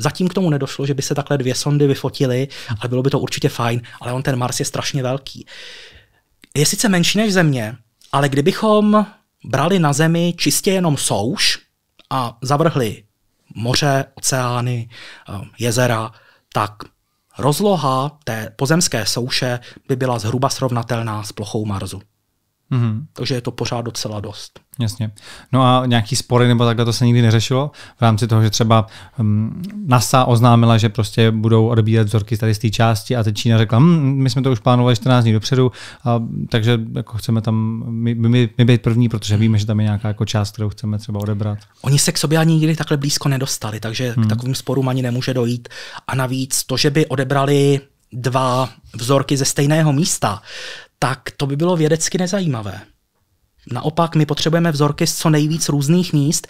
zatím k tomu nedošlo, že by se takhle dvě sondy vyfotily, ale bylo by to určitě fajn, ale on ten Mars je strašně velký. Je sice menší než Země, ale kdybychom brali na Zemi čistě jenom souš a zavrhli moře, oceány, eh, jezera, tak rozloha té pozemské souše by byla zhruba srovnatelná s plochou Marzu. Mm-hmm. Takže je to pořád docela dost. Jasně. No a nějaký spory nebo takhle to se nikdy neřešilo v rámci toho, že třeba um, NASA oznámila, že prostě budou odbírat vzorky tady z té části a teď Čína řekla, hm, my jsme to už plánovali 14 dní dopředu, a, takže jako chceme tam my, my, my být první, protože víme, že tam je nějaká jako část, kterou chceme třeba odebrat. Oni se k sobě ani nikdy takhle blízko nedostali, takže hmm. k mhm. takovým sporům ani nemůže dojít. A navíc to, že by odebrali dva vzorky ze stejného místa, tak to by bylo vědecky nezajímavé. Naopak, my potřebujeme vzorky z co nejvíc různých míst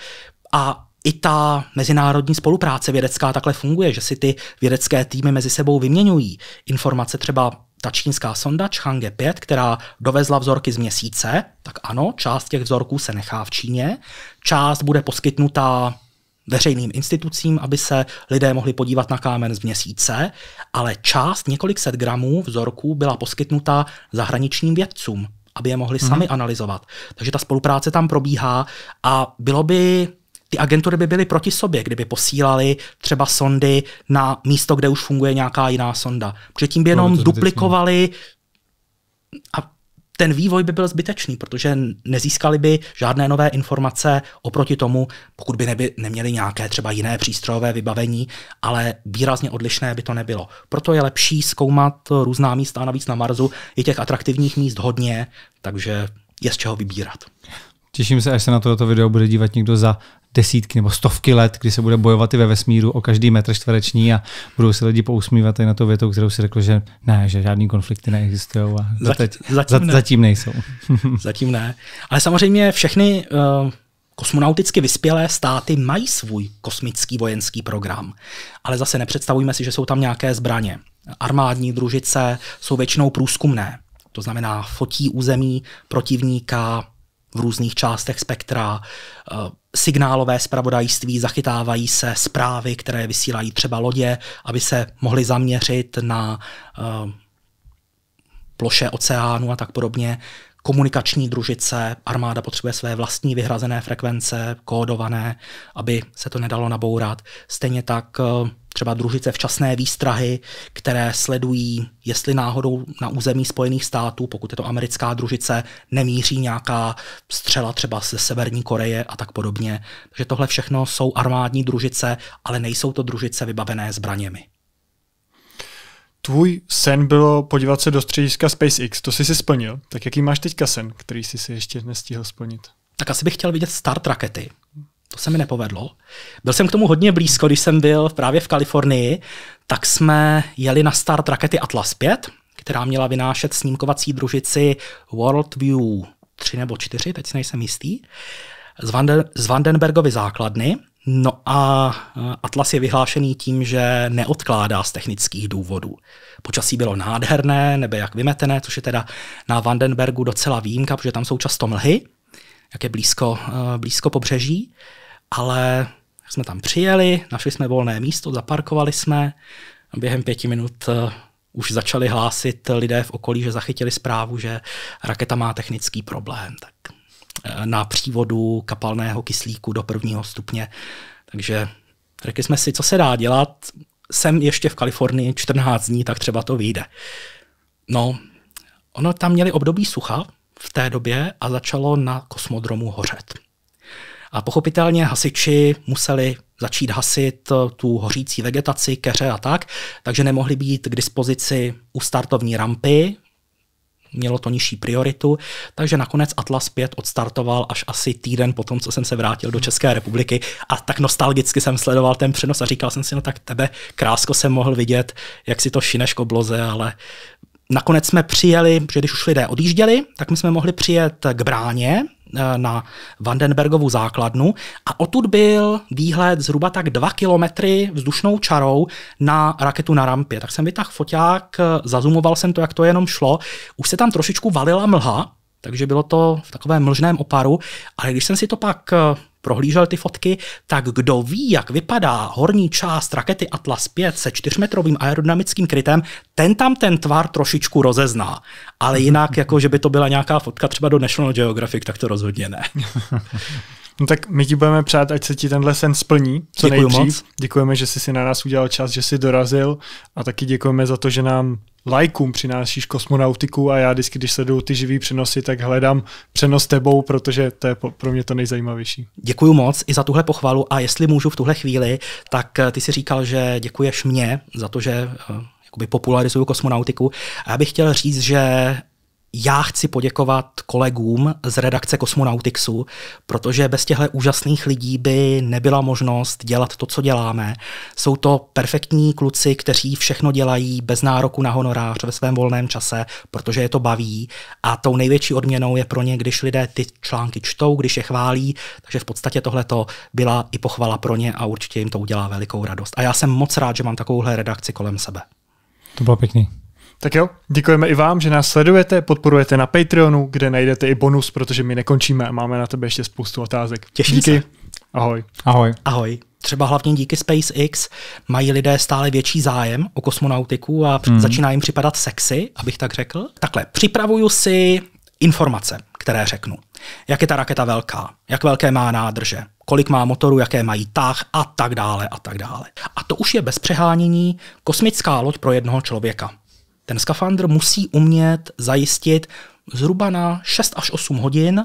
a i ta mezinárodní spolupráce vědecká takhle funguje, že si ty vědecké týmy mezi sebou vyměňují informace třeba ta čínská sonda Chang'e 5, která dovezla vzorky z měsíce, tak ano, část těch vzorků se nechá v Číně, část bude poskytnutá veřejným institucím, aby se lidé mohli podívat na kámen z měsíce, ale část několik set gramů vzorků byla poskytnuta zahraničním vědcům, aby je mohli mm-hmm. sami analyzovat. Takže ta spolupráce tam probíhá a bylo by ty agentury by byly proti sobě, kdyby posílali třeba sondy na místo, kde už funguje nějaká jiná sonda. Protože tím by jenom no, duplikovali a ten vývoj by byl zbytečný, protože nezískali by žádné nové informace oproti tomu, pokud by neby, neměli nějaké třeba jiné přístrojové vybavení, ale výrazně odlišné by to nebylo. Proto je lepší zkoumat různá místa a navíc na Marsu je těch atraktivních míst hodně, takže je z čeho vybírat. Těším se, až se na toto video bude dívat někdo za desítky nebo stovky let, kdy se bude bojovat i ve vesmíru o každý metr čtvereční a budou se lidi pousmívat i na to větu, kterou si řekl, že ne, že žádný konflikty neexistují a teď, zatím, za, ne. zatím nejsou. zatím ne. Ale samozřejmě všechny uh, Kosmonauticky vyspělé státy mají svůj kosmický vojenský program, ale zase nepředstavujme si, že jsou tam nějaké zbraně. Armádní družice jsou většinou průzkumné, to znamená fotí území protivníka v různých částech spektra, eh, signálové spravodajství, zachytávají se zprávy, které vysílají třeba lodě, aby se mohly zaměřit na uh, ploše oceánu a tak podobně. Komunikační družice, armáda potřebuje své vlastní vyhrazené frekvence, kódované, aby se to nedalo nabourat. Stejně tak uh, třeba družice včasné výstrahy, které sledují, jestli náhodou na území Spojených států, pokud je to americká družice, nemíří nějaká střela třeba ze Severní Koreje a tak podobně. Takže tohle všechno jsou armádní družice, ale nejsou to družice vybavené zbraněmi. Tvůj sen bylo podívat se do střediska SpaceX, to jsi si splnil. Tak jaký máš teďka sen, který jsi si ještě nestihl splnit? Tak asi bych chtěl vidět start rakety. To se mi nepovedlo. Byl jsem k tomu hodně blízko, když jsem byl právě v Kalifornii, tak jsme jeli na start rakety Atlas 5, která měla vynášet snímkovací družici Worldview 3 nebo 4, teď si nejsem jistý, z, Vanden, z Vandenbergovy základny. No a e, Atlas je vyhlášený tím, že neodkládá z technických důvodů. Počasí bylo nádherné, nebe jak vymetené, což je teda na Vandenbergu docela výjimka, protože tam jsou často mlhy, jak je blízko, e, blízko pobřeží ale jsme tam přijeli, našli jsme volné místo, zaparkovali jsme a během pěti minut eh, už začali hlásit lidé v okolí, že zachytili zprávu, že raketa má technický problém. Tak eh, na přívodu kapalného kyslíku do prvního stupně. Takže řekli jsme si, co se dá dělat. Jsem ještě v Kalifornii 14 dní, tak třeba to vyjde. No, ono tam měli období sucha v té době a začalo na kosmodromu hořet. A pochopitelně hasiči museli začít hasit eh, tu hořící vegetaci, keře a tak, takže nemohli být k dispozici u startovní rampy, mělo to nižší prioritu, takže nakonec Atlas 5 odstartoval až asi týden po tom, co jsem se vrátil do České republiky a tak nostalgicky jsem sledoval ten přenos a říkal jsem si, no tak tebe krásko jsem mohl vidět, jak si to šineš k obloze, ale nakonec jsme přijeli, protože když už lidé odjížděli, tak my jsme mohli přijet k bráně, Eh, na Vandenbergovu základnu a odtud byl výhled zhruba tak dva kilometry vzdušnou čarou na raketu na rampě. Tak jsem vytáhl foťák, eh, zazumoval jsem to, jak to jenom šlo. Už se tam trošičku valila mlha, takže bylo to v takovém mlžném oparu, ale když jsem si to pak eh, prohlížel ty fotky, tak kdo ví, jak vypadá horní část rakety Atlas 5 se čtyřmetrovým aerodynamickým krytem, ten tam ten tvar trošičku rozezná. Ale jinak, jako že by to byla nějaká fotka třeba do National Geographic, tak to rozhodně ne. No tak my ti budeme přát, ať se ti tenhle sen splní, co Děkuji nejdřív. Moc. Děkujeme, že jsi si na nás udělal čas, že jsi dorazil a taky děkujeme za to, že nám lajkům přinášíš kosmonautiku a já vždycky, když sleduju ty živý přenosy, tak hledám přenos tebou, protože to je pro mě to nejzajímavější. Děkuji moc i za tuhle pochvalu a jestli můžu v tuhle chvíli, tak eh, ty si říkal, že děkuješ mně za to, že eh, popularizuju kosmonautiku a já bych chtěl říct, že já chci poděkovat kolegům z redakce Kosmonautixu, protože bez těchto úžasných lidí by nebyla možnost dělat to, co děláme. Jsou to perfektní kluci, kteří všechno dělají bez nároku na honorář ve svém volném čase, protože je to baví a tou největší odměnou je pro ně, když lidé ty články čtou, když je chválí, takže v podstatě tohle to byla i pochvala pro ně a určitě jim to udělá velikou radost. A já jsem moc rád, že mám takovouhle redakci kolem sebe. To bylo pěkný. Tak jo, děkujeme i vám, že nás sledujete, podporujete na Patreonu, kde najdete i bonus, protože my nekončíme a máme na tebe ještě spoustu otázek. Těším Díky. se. Ahoj. Ahoj. Ahoj. Třeba hlavně díky SpaceX mají lidé stále větší zájem o kosmonautiku a mm. začíná jim připadat sexy, abych tak řekl. Takhle, připravuju si informace, které řeknu. Jak je ta raketa velká, jak velké má nádrže, kolik má motorů, jaké mají tah a tak dále a tak dále. A to už je bez přehánění kosmická loď pro jednoho člověka. Ten skafandr musí umět zajistit zhruba na 6 až 8 hodin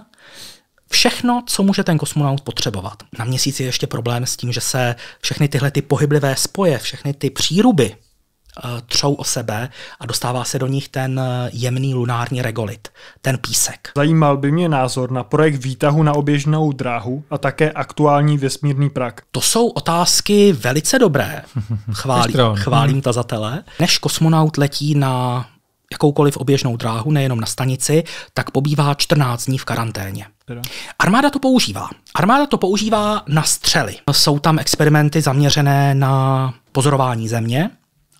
všechno, co může ten kosmonaut potřebovat. Na měsíci je ještě problém s tím, že se všechny tyhle ty pohyblivé spoje, všechny ty příruby, Eh, třou o sebe a dostává se do nich ten eh, jemný lunární regolit, ten písek. Zajímal by mě názor na projekt výtahu na oběžnou dráhu a také aktuální vesmírný prak. To jsou otázky velice dobré, chválím, chválím mhm. tazatele. Než kosmonaut letí na jakoukoliv oběžnou dráhu, nejenom na stanici, tak pobývá 14 dní v karanténě. Armáda to používá. Armáda to používá na střely. Jsou tam experimenty zaměřené na pozorování země,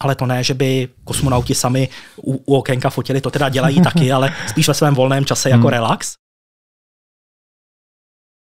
ale to ne, že by kosmonauti sami u, u okénka fotili, to teda dělají taky, ale spíš ve svém volném čase jako hmm. relax.